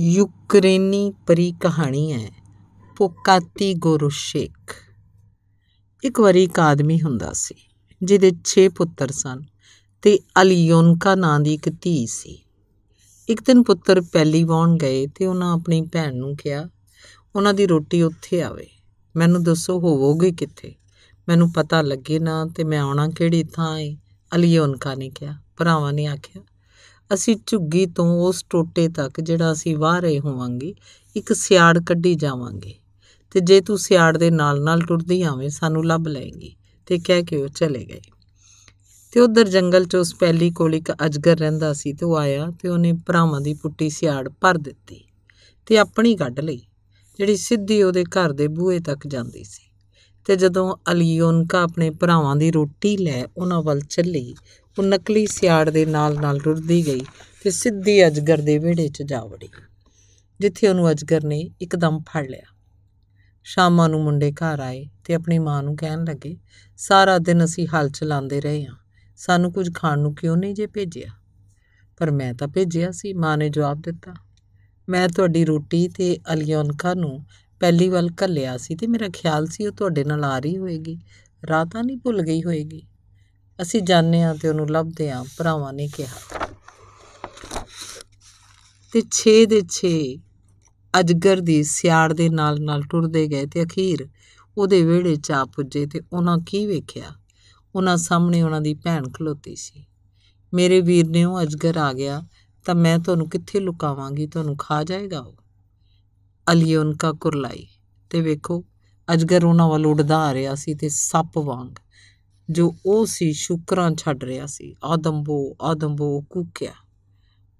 ਯੂਕਰੇਨੀ ਪਰੀ ਕਹਾਣੀ ਹੈ ਪੋਕਾਤੀ ਗੋਰੋਸ਼ੇਕ ਇੱਕ ਵਾਰੀ ਇੱਕ ਆਦਮੀ ਹੁੰਦਾ ਸੀ ਜਿਹਦੇ 6 ਪੁੱਤਰ ਸਨ ਤੇ ਅਲਿਯੋਨਕਾ ਨਾਂ ਦੀ ਇੱਕ ਧੀ ਸੀ ਇੱਕ ਦਿਨ ਪੁੱਤਰ ਵਾਰ ਗਏ ਤੇ ਉਹਨਾਂ ਆਪਣੀ ਭੈਣ ਨੂੰ ਕਿਹਾ ਉਹਨਾਂ ਦੀ ਰੋਟੀ ਉੱਥੇ ਆਵੇ ਮੈਨੂੰ ਦੱਸੋ ਹੋਵੋਗੇ ਕਿੱਥੇ ਮੈਨੂੰ ਪਤਾ ਲੱਗੇ ਨਾ ਤੇ ਮੈਂ ਆਉਣਾ ਕਿਹੜੀ ਥਾਂ ਹੈ ਅਲਿਯੋਨਕਾ ਨੇ ਕਿਹਾ ਭਰਾਵਾਂ ਨੇ ਆਖਿਆ ਅਸੀਂ ਝੁੱਗੀ ਤੋਂ ਉਸ ਟੋਟੇ ਤੱਕ ਜਿਹੜਾ ਅਸੀਂ ਵਾਹ ਰਹੇ ਹੋਵਾਂਗੇ ਇੱਕ ਸਿਆੜ ਕੱਢੀ ਜਾਵਾਂਗੇ ਤੇ ਜੇ ਤੂੰ ਸਿਆੜ ਦੇ ਨਾਲ-ਨਾਲ ਟੁਰਦੀ ਆਵੇਂ ਸਾਨੂੰ ਲੱਭ ਲਏਗੀ ਤੇ ਕਹਿ ਕੇ ਉਹ ਚਲੇ ਗਏ ਤੇ ਉਧਰ ਜੰਗਲ 'ਚ ਉਸ ਪਹਿਲੀ ਕੋਲ ਇੱਕ ਅਜਗਰ ਰਹਿੰਦਾ ਸੀ ਤੇ ਉਹ ਆਇਆ ਤੇ ਉਹਨੇ ਭਰਾਵਾਂ ਦੀ ਪੁੱਟੀ ਸਿਆੜ ਭਰ ਦਿੱਤੀ ਤੇ ਆਪਣੀ ਕੱਢ ਲਈ ਜਿਹੜੀ ਸਿੱਧੀ ਉਹਦੇ ਘਰ ਦੇ ਬੂਹੇ ਤੱਕ ਜਾਂਦੀ ਸੀ ਤੇ ਜਦੋਂ ਕਾ ਆਪਣੇ ਭਰਾਵਾਂ ਦੀ ਰੋਟੀ ਲੈ ਉਹਨਾਂ ਵੱਲ ਚੱਲੀ ਉਹ ਨਕਲੀ ਸਿਆੜ ਦੇ ਨਾਲ-ਨਾਲ ਰੁੜਦੀ ਗਈ ਤੇ ਸਿੱਧੀ ਅਜਗਰ ਦੇ ਵਿਹੜੇ 'ਚ ਜਾ ਵੜੀ ਜਿੱਥੇ ਉਹਨੂੰ ਅਜਗਰ ਨੇ ਇੱਕਦਮ ਫੜ ਲਿਆ ਸ਼ਾਮਾਂ ਨੂੰ ਮੁੰਡੇ ਘਰ ਆਏ ਤੇ ਆਪਣੀ ਮਾਂ ਨੂੰ ਕਹਿਣ ਲੱਗੇ ਸਾਰਾ ਦਿਨ ਅਸੀਂ ਹਲ ਚਲਾਉਂਦੇ ਰਹੇ ਹਾਂ ਸਾਨੂੰ ਕੁਝ ਖਾਣ ਨੂੰ ਕਿਉਂ ਨਹੀਂ ਜੇ ਭੇਜਿਆ ਪਰ ਮੈਂ ਤਾਂ ਭੇਜਿਆ ਸੀ ਮਾਂ ਨੇ ਜਵਾਬ ਦਿੱਤਾ ਮੈਂ ਤੁਹਾਡੀ ਰੋਟੀ ਤੇ ਅਲੀਓਨਕਾ ਨੂੰ ਪਹਿਲੀ ਵਾਰ ਘੱਲਿਆ ਸੀ ਤੇ ਮੇਰਾ ਖਿਆਲ ਸੀ ਉਹ ਤੁਹਾਡੇ ਨਾਲ ਆ ਰਹੀ ਹੋਏਗੀ ਰਾਤਾਂ ਨਹੀਂ ਭੁੱਲ ਗਈ ਹੋਏਗੀ ਅਸੀਂ ਜਾਣਦੇ ਹਾਂ ਤੇ ਉਹਨੂੰ ਲੱਭਦੇ ਹਾਂ ਭਰਾਵਾਂ ਨੇ ਕਿਹਾ ਤੇ 6 ਦੇ 6 ਅਜਗਰ ਦੀ ਸਿਆੜ ਦੇ ਨਾਲ ਨਾਲ ਟੁਰਦੇ ਗਏ ਤੇ ਅਖੀਰ ਉਹਦੇ ਵਿਹੜੇ 'ਚ ਆ ਪੁੱਜੇ ਤੇ ਉਹਨਾਂ ਕੀ ਵੇਖਿਆ ਉਹਨਾਂ ਸਾਹਮਣੇ ਉਹਨਾਂ ਦੀ ਭੈਣ ਖਲੋਤੀ ਸੀ ਮੇਰੇ ਵੀਰ ਨੇ ਉਹ ਅਜਗਰ ਆ ਗਿਆ ਤਾਂ ਮੈਂ ਤੁਹਾਨੂੰ ਕਿੱਥੇ ਲੁਕਾਵਾਂਗੀ ਤੁਹਾਨੂੰ ਖਾ ਜਾਏਗਾ ਉਹ ਅਲੀਓਨ ਕਾ ਕੁਰਲਾਈ ਤੇ ਵੇਖੋ ਅਜਗਰ ਉਹਨਾਂ ਵੱਲ ਉੱਡਦਾ ਆ ਰਿਹਾ ਸੀ ਤੇ ਸੱਪ ਵਾਂਗ ਜੋ ਉਹ ਸੀ ਸ਼ੁਕਰਾਂ ਛੱਡ ਰਿਹਾ ਸੀ ਆਦੰਬੋ ਆਦੰਬੋ ਕੂਕਿਆ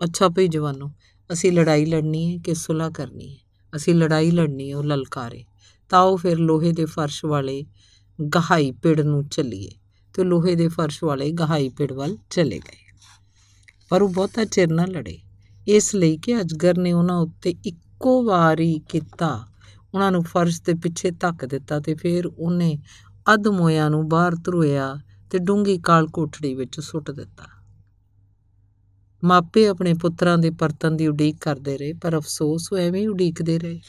ਅੱਛਾ ਭਈ ਜਵਾਨੋ ਅਸੀਂ ਲੜਾਈ ਲੜਨੀ ਹੈ ਕਿ ਸੁਲਾ ਕਰਨੀ ਹੈ ਅਸੀਂ ਲੜਾਈ ਲੜਨੀ ਹੈ ਉਹ ਲਲਕਾਰੇ ਤਾਂ ਉਹ ਫਿਰ ਲੋਹੇ ਦੇ ਫਰਸ਼ ਵਾਲੇ ਗਹਾਈ ਪਿੜ ਨੂੰ ਚੱਲੀਏ ਤੇ ਲੋਹੇ ਦੇ ਫਰਸ਼ ਵਾਲੇ ਗਹਾਈ ਪਿੜ ਵੱਲ ਚਲੇ ਗਏ ਪਰ ਉਹ ਬਹੁਤਾ ਚਿਰ ਨਾ ਲੜੇ ਇਸ ਲਈ ਕਿ ਅਜਗਰ ਨੇ ਉਹਨਾਂ ਉੱਤੇ ਇੱਕੋ ਵਾਰੀ ਕੀਤਾ ਉਹਨਾਂ ਨੂੰ ਫਰਸ਼ ਦੇ ਪਿੱਛੇ ਧੱਕ ਦਿੱਤਾ ਤੇ ਫਿਰ ਉਹਨੇ ਮੋਇਆਂ ਨੂੰ ਬਾਹਰ ਧਰੋਇਆ ਤੇ ਡੂੰਗੀ ਕਾਲ ਕੋਠੜੀ ਵਿੱਚ ਸੁੱਟ ਦਿੱਤਾ ਮਾਪੇ ਆਪਣੇ ਪੁੱਤਰਾਂ ਦੇ ਪਰਤਨ ਦੀ ਉਡੀਕ ਕਰਦੇ ਰਹੇ ਪਰ ਅਫਸੋਸ ਉਹ ਐਵੇਂ ਉਡੀਕਦੇ ਰਹੇ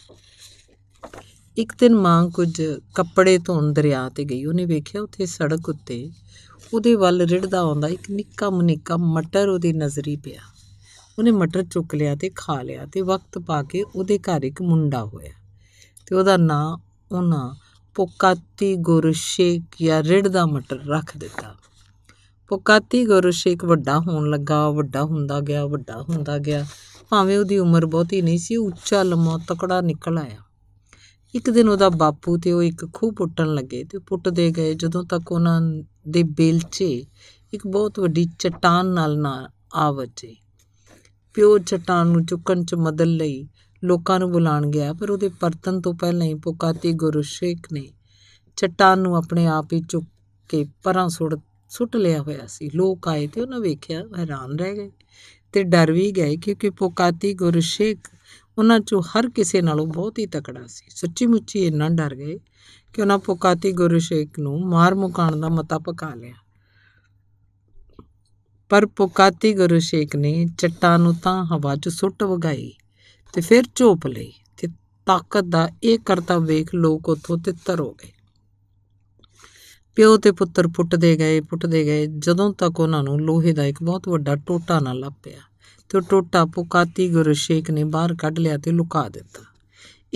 ਇੱਕ ਦਿਨ ਮਾਂ ਕੁਝ ਕੱਪੜੇ ਧੋਣ ਦਰਿਆ ਤੇ ਗਈ ਉਹਨੇ ਵੇਖਿਆ ਉੱਥੇ ਸੜਕ ਉੱਤੇ ਉਹਦੇ ਵੱਲ ਰਿੜਦਾ ਆਉਂਦਾ ਇੱਕ ਨਿੱਕਾ ਮੁਨਿੱਕਾ ਮਟਰ ਉਹਦੀ ਨਜ਼ਰੀ ਪਿਆ ਉਹਨੇ ਮਟਰ ਚੁੱਕ ਲਿਆ ਤੇ ਖਾ ਲਿਆ ਤੇ ਵਕਤ ਪਾ ਕੇ ਉਹਦੇ ਘਰ ਇੱਕ ਮੁੰਡਾ ਹੋਇਆ ਤੇ ਉਹਦਾ ਨਾਂ ਉਹਨਾਂ ਪੋਕਾਤੀ ਸ਼ੇਖ ਜਾਂ ਰਿੜ ਦਾ ਮਟਰ ਰੱਖ ਦਿੱਤਾ ਪੋਕਾਤੀ ਸ਼ੇਖ ਵੱਡਾ ਹੋਣ ਲੱਗਾ ਵੱਡਾ ਹੁੰਦਾ ਗਿਆ ਵੱਡਾ ਹੁੰਦਾ ਗਿਆ ਭਾਵੇਂ ਉਹਦੀ ਉਮਰ ਬਹੁਤੀ ਨਹੀਂ ਸੀ ਉੱਚਾ ਲੰਮਾ ਤਕੜਾ ਨਿਕਲ ਆਇਆ ਇੱਕ ਦਿਨ ਉਹਦਾ ਬਾਪੂ ਤੇ ਉਹ ਇੱਕ ਖੂਹ ਪੁੱਟਣ ਲੱਗੇ ਤੇ ਪੁੱਟਦੇ ਗਏ ਜਦੋਂ ਤੱਕ ਉਹਨਾਂ ਦੇ ਬੇਲਚੇ ਇੱਕ ਬਹੁਤ ਵੱਡੀ ਚਟਾਨ ਨਾਲ ਨਾ ਆ ਵੱਜੇ ਪਿਓ ਚਟਾਨ ਨੂੰ ਚੁੱਕਣ 'ਚ ਮਦਦ ਲਈ ਲੋਕਾਂ ਨੂੰ ਬੁਲਾਣ ਗਿਆ ਪਰ ਉਹਦੇ ਪਰਤਨ ਤੋਂ ਪਹਿਲਾਂ ਹੀ ਪੁਕਾਤੀ ਗੁਰੂ ਸ਼ੇਖ ਨੇ ਚਟਾਨ ਨੂੰ ਆਪਣੇ ਆਪ ਹੀ ਚੁੱਕ ਕੇ ਪਰਾਂ ਸੁੱਟ ਸੁੱਟ ਲਿਆ ਹੋਇਆ ਸੀ ਲੋਕ ਆਏ ਤੇ ਉਹਨਾਂ ਵੇਖਿਆ ਹੈਰਾਨ ਰਹਿ ਗਏ ਤੇ ਡਰ ਵੀ ਗਏ ਕਿਉਂਕਿ ਪੁਕਾਤੀ ਗੁਰੂ ਸ਼ੇਖ ਉਹਨਾਂ ਚੋਂ ਹਰ ਕਿਸੇ ਨਾਲੋਂ ਬਹੁਤ ਹੀ ਤਕੜਾ ਸੀ ਸੱਚੀ ਮੁੱਚੀ ਇੰਨਾ ਡਰ ਗਏ ਕਿ ਉਹਨਾਂ ਪੁਕਾਤੀ ਗੁਰੂ ਸ਼ੇਖ ਨੂੰ ਮਾਰ ਮੁਕਾਣ ਦਾ ਮਤਾ ਪਕਾ ਲਿਆ ਪਰ ਪੁਕਾਤੀ ਗੁਰੂ ਸ਼ੇਖ ਨੇ ਚਟਾਨ ਨੂੰ ਤਾਂ ਹਵਾ 'ਚ ਸੁੱਟ ਵਗਾਈ ਤੇ ਫਿਰ ਝੋਪ ਲਈ ਤੇ ਤਾਕਤ ਦਾ ਇਹ ਕਰਤਾ ਵੇਖ ਲੋਕ ਉਥੋਂ ਤਿੱਤਰ ਹੋ ਗਏ ਪਿਓ ਤੇ ਪੁੱਤਰ ਪੁੱਟਦੇ ਗਏ ਪੁੱਟਦੇ ਗਏ ਜਦੋਂ ਤੱਕ ਉਹਨਾਂ ਨੂੰ ਲੋਹੇ ਦਾ ਇੱਕ ਬਹੁਤ ਵੱਡਾ ਟੋਟਾ ਨਾ ਲੱਭਿਆ ਤੇ ਟੋਟਾ ਪੁਕਾਤੀ ਗੁਰੂ ਸ਼ੇਖ ਨੇ ਬਾਹਰ ਕੱਢ ਲਿਆ ਤੇ ਲੁਕਾ ਦਿੱਤਾ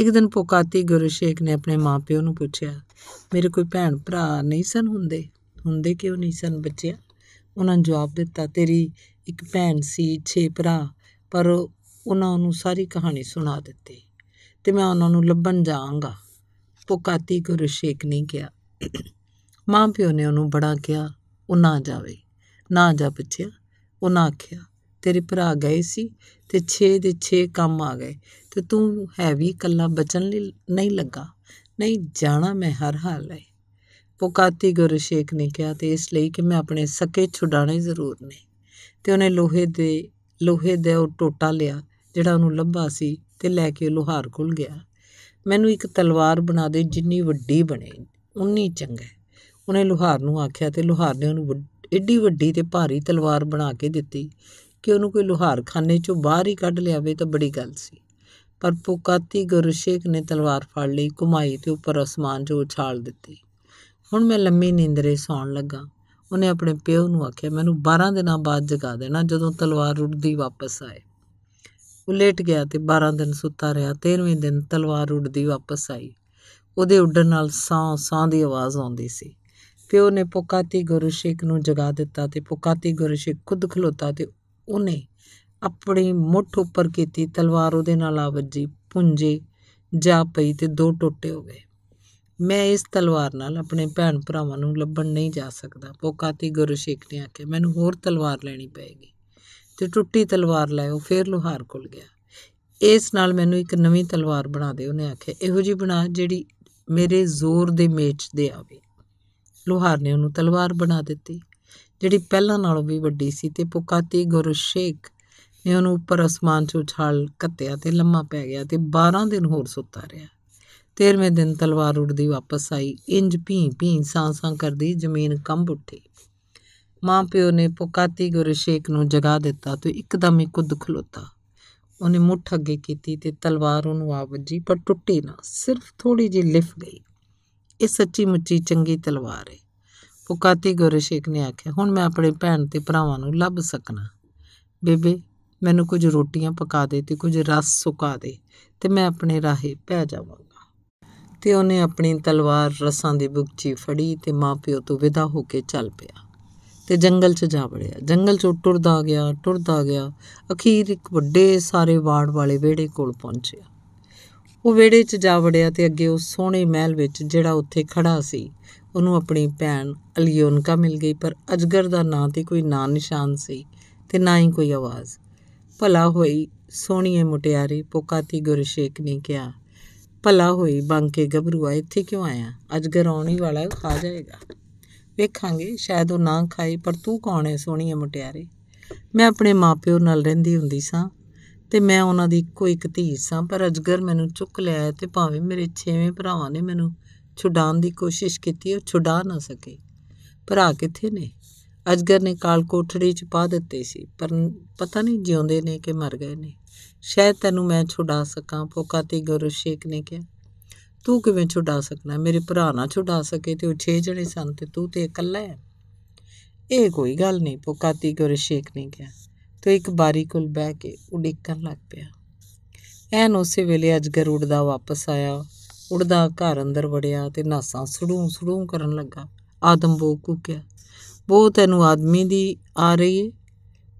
ਇੱਕ ਦਿਨ ਪੁਕਾਤੀ ਗੁਰੂ ਸ਼ੇਖ ਨੇ ਆਪਣੇ ਮਾਪਿਓ ਨੂੰ ਪੁੱਛਿਆ ਮੇਰੇ ਕੋਈ ਭੈਣ ਭਰਾ ਨਹੀਂ ਸਨ ਹੁੰਦੇ ਹੁੰਦੇ ਕਿਉਂ ਨਹੀਂ ਸਨ ਬੱਚਿਆ ਉਹਨਾਂ ਨੇ ਜਵਾਬ ਦਿੱਤਾ ਤੇਰੀ ਇੱਕ ਭੈਣ ਸੀ 6 ਭਰਾ ਪਰ ਉਹਨਾਂ ਨੂੰ ਸਾਰੀ ਕਹਾਣੀ ਸੁਣਾ ਦਿੱਤੀ ਤੇ ਮੈਂ ਉਹਨਾਂ ਨੂੰ ਲੱਭਣ ਜਾਵਾਂਗਾ ਪੁਕਾਤੀ ਗੁਰੂ ਸ਼ੇਖ ਨਹੀਂ ਗਿਆ ਮਾਂ ਪਿਓ ਨੇ ਉਹਨੂੰ ਬੜਾ ਕਿਹਾ ਉਹ ਨਾ ਜਾਵੇ ਨਾ ਜਾ ਪੁੱਛਿਆ ਉਹ ਨਾ ਆਖਿਆ ਤੇਰੇ ਭਰਾ ਗਏ ਸੀ ਤੇ 6 ਦੇ 6 ਕੰਮ ਆ ਗਏ ਤੇ ਤੂੰ ਹੈ ਵੀ ਇਕੱਲਾ ਬਚਣ ਲਈ ਨਹੀਂ ਲੱਗਾ ਨਹੀਂ ਜਾਣਾ ਮੈਂ ਹਰ ਹਾਲ ਹੈ ਪੁਕਾਤੀ ਗੁਰੂ ਸ਼ੇਖ ਨੇ ਕਿਹਾ ਤੇ ਇਸ ਲਈ ਕਿ ਮੈਂ ਆਪਣੇ ਸਕੇ ਛੁਡਾਣੇ ਜ਼ਰੂਰ ਨੇ ਤੇ ਉਹਨੇ ਲੋਹੇ ਦੇ ਲੋਹੇ ਦਾ ਉਹ ਟੋਟਾ ਲਿਆ ਜਿਹੜਾ ਉਹਨੂੰ ਲੱਭਾ ਸੀ ਤੇ ਲੈ ਕੇ ਲੋਹਾਰ ਕੋਲ ਗਿਆ ਮੈਨੂੰ ਇੱਕ ਤਲਵਾਰ ਬਣਾ ਦੇ ਜਿੰਨੀ ਵੱਡੀ ਬਣੇ ਉਨੀ ਚੰਗਾ ਉਹਨੇ ਲੋਹਾਰ ਨੂੰ ਆਖਿਆ ਤੇ ਲੋਹਾਰ ਨੇ ਉਹਨੂੰ ਏਡੀ ਵੱਡੀ ਤੇ ਭਾਰੀ ਤਲਵਾਰ ਬਣਾ ਕੇ ਦਿੱਤੀ ਕਿ ਉਹਨੂੰ ਕੋਈ ਲੋਹਾਰਖਾਨੇ ਚੋਂ ਬਾਹਰ ਹੀ ਕੱਢ ਲਿਆਵੇ ਤਾਂ ਬੜੀ ਗੱਲ ਸੀ ਪਰ ਪੁਕਾਤੀ ਗੁਰਸ਼ੇਖ ਨੇ ਤਲਵਾਰ ਫੜ ਲਈ ਘੁਮਾਈ ਤੇ ਉੱਪਰ ਅਸਮਾਨ 'ਚ ਉਛਾਲ ਦਿੱਤੀ ਹੁਣ ਮੈਂ ਲੰਮੀ ਨੀਂਦਰੇ ਸੌਣ ਲੱਗਾ ਉਹਨੇ ਆਪਣੇ ਪਿਓ ਨੂੰ ਆਖਿਆ ਮੈਨੂੰ 12 ਦਿਨਾਂ ਬਾਅਦ ਜਗਾ ਦੇਣਾ ਜਦੋਂ ਤਲਵਾਰ ਉੱਡਦੀ ਵਾਪਸ ਆਏ ਉਹ ਲੇਟ ਗਿਆ ਤੇ 12 ਦਿਨ ਸੁੱਤਾ ਰਿਹਾ 13ਵੇਂ ਦਿਨ ਤਲਵਾਰ ਉੱਡਦੀ ਵਾਪਸ ਆਈ ਉਹਦੇ ਉੱਡਣ ਨਾਲ ਸਾਂ ਸਾਂ ਦੀ ਆਵਾਜ਼ ਆਉਂਦੀ ਸੀ ਪਿਓ ਨੇ ਪੁਕਾਤੀ ਗੁਰੂ ਸ਼ੇਖ ਨੂੰ ਜਗਾ ਦਿੱਤਾ ਤੇ ਪੁਕਾਤੀ ਗੁਰੂ ਸ਼ੇਖ ਖੁਦ ਖਲੋਤਾ ਤੇ ਉਹਨੇ ਆਪਣੀ ਮੁੱਠ ਉੱਪਰ ਕੀਤੀ ਤਲਵਾਰ ਉਹਦੇ ਨਾਲ ਆ ਵੱਜੀ ਪੁੰਜੇ ਜਾ ਪਈ ਤੇ ਦੋ ਟੋਟੇ ਹੋ ਗਏ ਮੈਂ ਇਸ ਤਲਵਾਰ ਨਾਲ ਆਪਣੇ ਭੈਣ ਭਰਾਵਾਂ ਨੂੰ ਲੱਭਣ ਨਹੀਂ ਜਾ ਸਕਦਾ ਪੁਕਾਤੀ ਗੁਰੂ ਸ਼ੇਖ ਨੇ ਆਖਿਆ ਮੈਨੂੰ ਹੋਰ ਤਲਵਾਰ ਲੈਣੀ ਪਏਗੀ ਤੇ ਟੁੱਟੀ ਤਲਵਾਰ ਲੈ ਉਹ ਫੇਰ ਲੋਹਾਰ ਕੋਲ ਗਿਆ ਇਸ ਨਾਲ ਮੈਨੂੰ ਇੱਕ ਨਵੀਂ ਤਲਵਾਰ ਬਣਾ ਦੇ ਉਹਨੇ ਆਖਿਆ ਇਹੋ ਜੀ ਬਣਾ ਜਿਹੜੀ ਮੇਰੇ ਜ਼ੋਰ ਦੇ ਮੇਚ ਦੇ ਆਵੇ ਲੋਹਾਰ ਨੇ ਉਹਨੂੰ ਤਲਵਾਰ ਬਣਾ ਦਿੱਤੀ ਜਿਹੜੀ ਪਹਿਲਾਂ ਨਾਲੋਂ ਵੀ ਵੱਡੀ ਸੀ ਤੇ ਪੁਕਾਤੀ ਗੁਰੂ ਸ਼ੇਖ ਨੇ ਉਹਨੂੰ ਉੱਪਰ ਅਸਮਾਨ 'ਚ ਉਛਾਲ ਕੱਤਿਆ ਤੇ ਲੰਮਾ ਪੈ ਗਿਆ ਤੇ 12 ਦਿਨ ਹੋਰ ਸੁੱਤਾ ਰਿਹਾ 13ਵੇਂ ਦਿਨ ਤਲਵਾਰ ਉੱਡਦੀ ਵਾਪਸ ਆਈ ਇੰਜ ਭੀ ਭੀ ਸਾਂ ਸਾਂ ਕਰਦੀ ਜ਼ਮੀਨ ਕੰਬ ਉੱਠੀ ਮਾਂ-ਪਿਓ ਨੇ ਪੁਕਾਤੀ ਗੁਰੂ ਸ਼ੇਖ ਨੂੰ ਜਗਾ ਦਿੱਤਾ ਤੇ ਇੱਕਦਮ ਹੀ ਕੁੱਦ ਖਲੋਤਾ ਉਹਨੇ ਮੁੱਠ ਅੱਗੇ ਕੀਤੀ ਤੇ ਤਲਵਾਰ ਉਹਨੂੰ ਆ ਵੱਜੀ ਪਰ ਟੁੱਟੀ ਨਾ ਸਿਰਫ ਥੋੜੀ ਜਿਹੀ ਲਿਫ ਗਈ ਇਹ ਸੱਚੀ ਮੁੱਚੀ ਚੰਗੀ ਤਲਵਾਰ ਹੈ ਪੁਕਾਤੀ ਗੁਰੂ ਸ਼ੇਖ ਨੇ ਆਖਿਆ ਹੁਣ ਮੈਂ ਆਪਣੇ ਭੈਣ ਤੇ ਭਰਾਵਾਂ ਨੂੰ ਲੱਭ ਸਕਣਾ ਬੇਬੇ ਮੈਨੂੰ ਕੁਝ ਰੋਟੀਆਂ ਪਕਾ ਦੇ ਤੇ ਕੁਝ ਰਸ ਸੁਕਾ ਦੇ ਤੇ ਮੈਂ ਆਪਣੇ ਰਾਹੇ ਪੈ ਜਾਵਾਂਗਾ ਤੇ ਉਹਨੇ ਆਪਣੀ ਤਲਵਾਰ ਰਸਾਂ ਦੀ ਬੁਕਚੀ ਫੜੀ ਤੇ ਮਾਪਿਓ ਤੋਂ ਵਿਦਾ ਹੋ ਕੇ ਚੱਲ ਪਿਆ ਤੇ ਜੰਗਲ 'ਚ ਜਾ ਵੜਿਆ ਜੰਗਲ 'ਚ ਟੁਰਦਾ ਗਿਆ ਟੁਰਦਾ ਗਿਆ ਅਖੀਰ ਇੱਕ ਵੱਡੇ ਸਾਰੇ ਬਾੜ ਵਾਲੇ ਵਿਹੜੇ ਕੋਲ ਪਹੁੰਚਿਆ ਉਹ ਵਿਹੜੇ 'ਚ ਜਾ ਵੜਿਆ ਤੇ ਅੱਗੇ ਉਹ ਸੋਹਣੇ ਮਹਿਲ ਵਿੱਚ ਜਿਹੜਾ ਉੱਥੇ ਖੜਾ ਸੀ ਉਹਨੂੰ ਆਪਣੀ ਭੈਣ ਅਲੀਓਨਕਾ ਮਿਲ ਗਈ ਪਰ ਅਜਗਰ ਦਾ ਨਾਂ ਤੇ ਕੋਈ ਨਾਂ ਨਿਸ਼ਾਨ ਸੀ ਤੇ ਨਾ ਹੀ ਕੋਈ ਆਵਾਜ਼ ਭਲਾ ਹੋਈ ਸੋਹਣੀਏ ਮੁਟਿਆਰੀ ਪੁਕਾਤੀ ਗੁਰਸ਼ੇਕ ਨੇ ਕਿਹਾ ਭਲਾ ਹੋਈ ਬੰਕੇ ਗਬਰੂ ਇੱਥੇ ਕਿਉਂ ਆਇਆ ਅਜਗਰ ਆਉਣ ਹੀ ਵਾਲਾ ਖਾ ਜਾਏਗਾ ਵੇਖਾਂਗੇ ਸ਼ਾਇਦ ਉਹ ਨਾ ਖਾਏ ਪਰ ਤੂੰ ਕੌਣ ਹੈ ਸੋਹਣੀ ਮੁਟਿਆਰੇ ਮੈਂ ਆਪਣੇ ਮਾਪਿਓ ਨਾਲ ਰਹਿੰਦੀ ਹੁੰਦੀ ਸਾਂ ਤੇ ਮੈਂ ਉਹਨਾਂ ਦੀ ਇੱਕੋ ਇੱਕ ਧੀ ਸਾਂ ਪਰ ਅਜਗਰ ਮੈਨੂੰ ਚੁੱਕ ਲਿਆ ਤੇ ਭਾਵੇਂ ਮੇਰੇ ਛੇਵੇਂ ਭਰਾਵਾਂ ਨੇ ਮੈਨੂੰ ਛੁਡਾਉਣ ਦੀ ਕੋਸ਼ਿਸ਼ ਕੀਤੀ ਉਹ ਛੁਡਾ ਨਾ ਸਕੇ ਭਰਾ ਕਿੱਥੇ ਨੇ ਅਜਗਰ ਨੇ ਕਾਲ ਕੋਠੜੀ ਚ ਪਾ ਦਿੱਤੇ ਸੀ ਪਰ ਪਤਾ ਨਹੀਂ ਜਿਉਂਦੇ ਨੇ ਕਿ ਮਰ ਗਏ ਨੇ ਸ਼ਾਇਦ ਤੈਨੂੰ ਮੈਂ ਛੁਡਾ ਸਕਾਂ ਪੋਕਾ ਤੇ ਗੁਰੂ ਸ਼ੇਖ ਨੇ ਕਿਹਾ ਤੂੰ ਕਿਵੇਂ ਛੁਡਾ ਸਕਣਾ ਮੇਰੇ ਭਰਾ ਨਾ ਛੁਡਾ ਸਕੇ ਤੇ ਉਹ 6 ਜਣੇ ਸਨ ਤੇ ਤੂੰ ਤੇ ਇਕੱਲਾ ਹੈ ਇਹ ਕੋਈ ਗੱਲ ਨਹੀਂ ਪੁਕਾਤੀ ਗੁਰ ਸ਼ੇਖ ਨੇ ਕਿਹਾ ਤੇ ਇੱਕ ਬਾਰੀ ਕੋਲ ਬਹਿ ਕੇ ਉਡੀਕਣ ਲੱਗ ਪਿਆ ਐਨ ਉਸੇ ਵੇਲੇ ਅਜਗਰ ਉੜਦਾ ਵਾਪਸ ਆਇਆ ਉੜਦਾ ਘਰ ਅੰਦਰ ਵੜਿਆ ਤੇ ਨਾਸਾਂ ਸੜੂ ਸੜੂ ਕਰਨ ਲੱਗਾ ਆਦਮ ਬੋ ਕੂਕਿਆ ਬੋ ਤੈਨੂੰ ਆਦਮੀ ਦੀ ਆ ਰਹੀ ਹੈ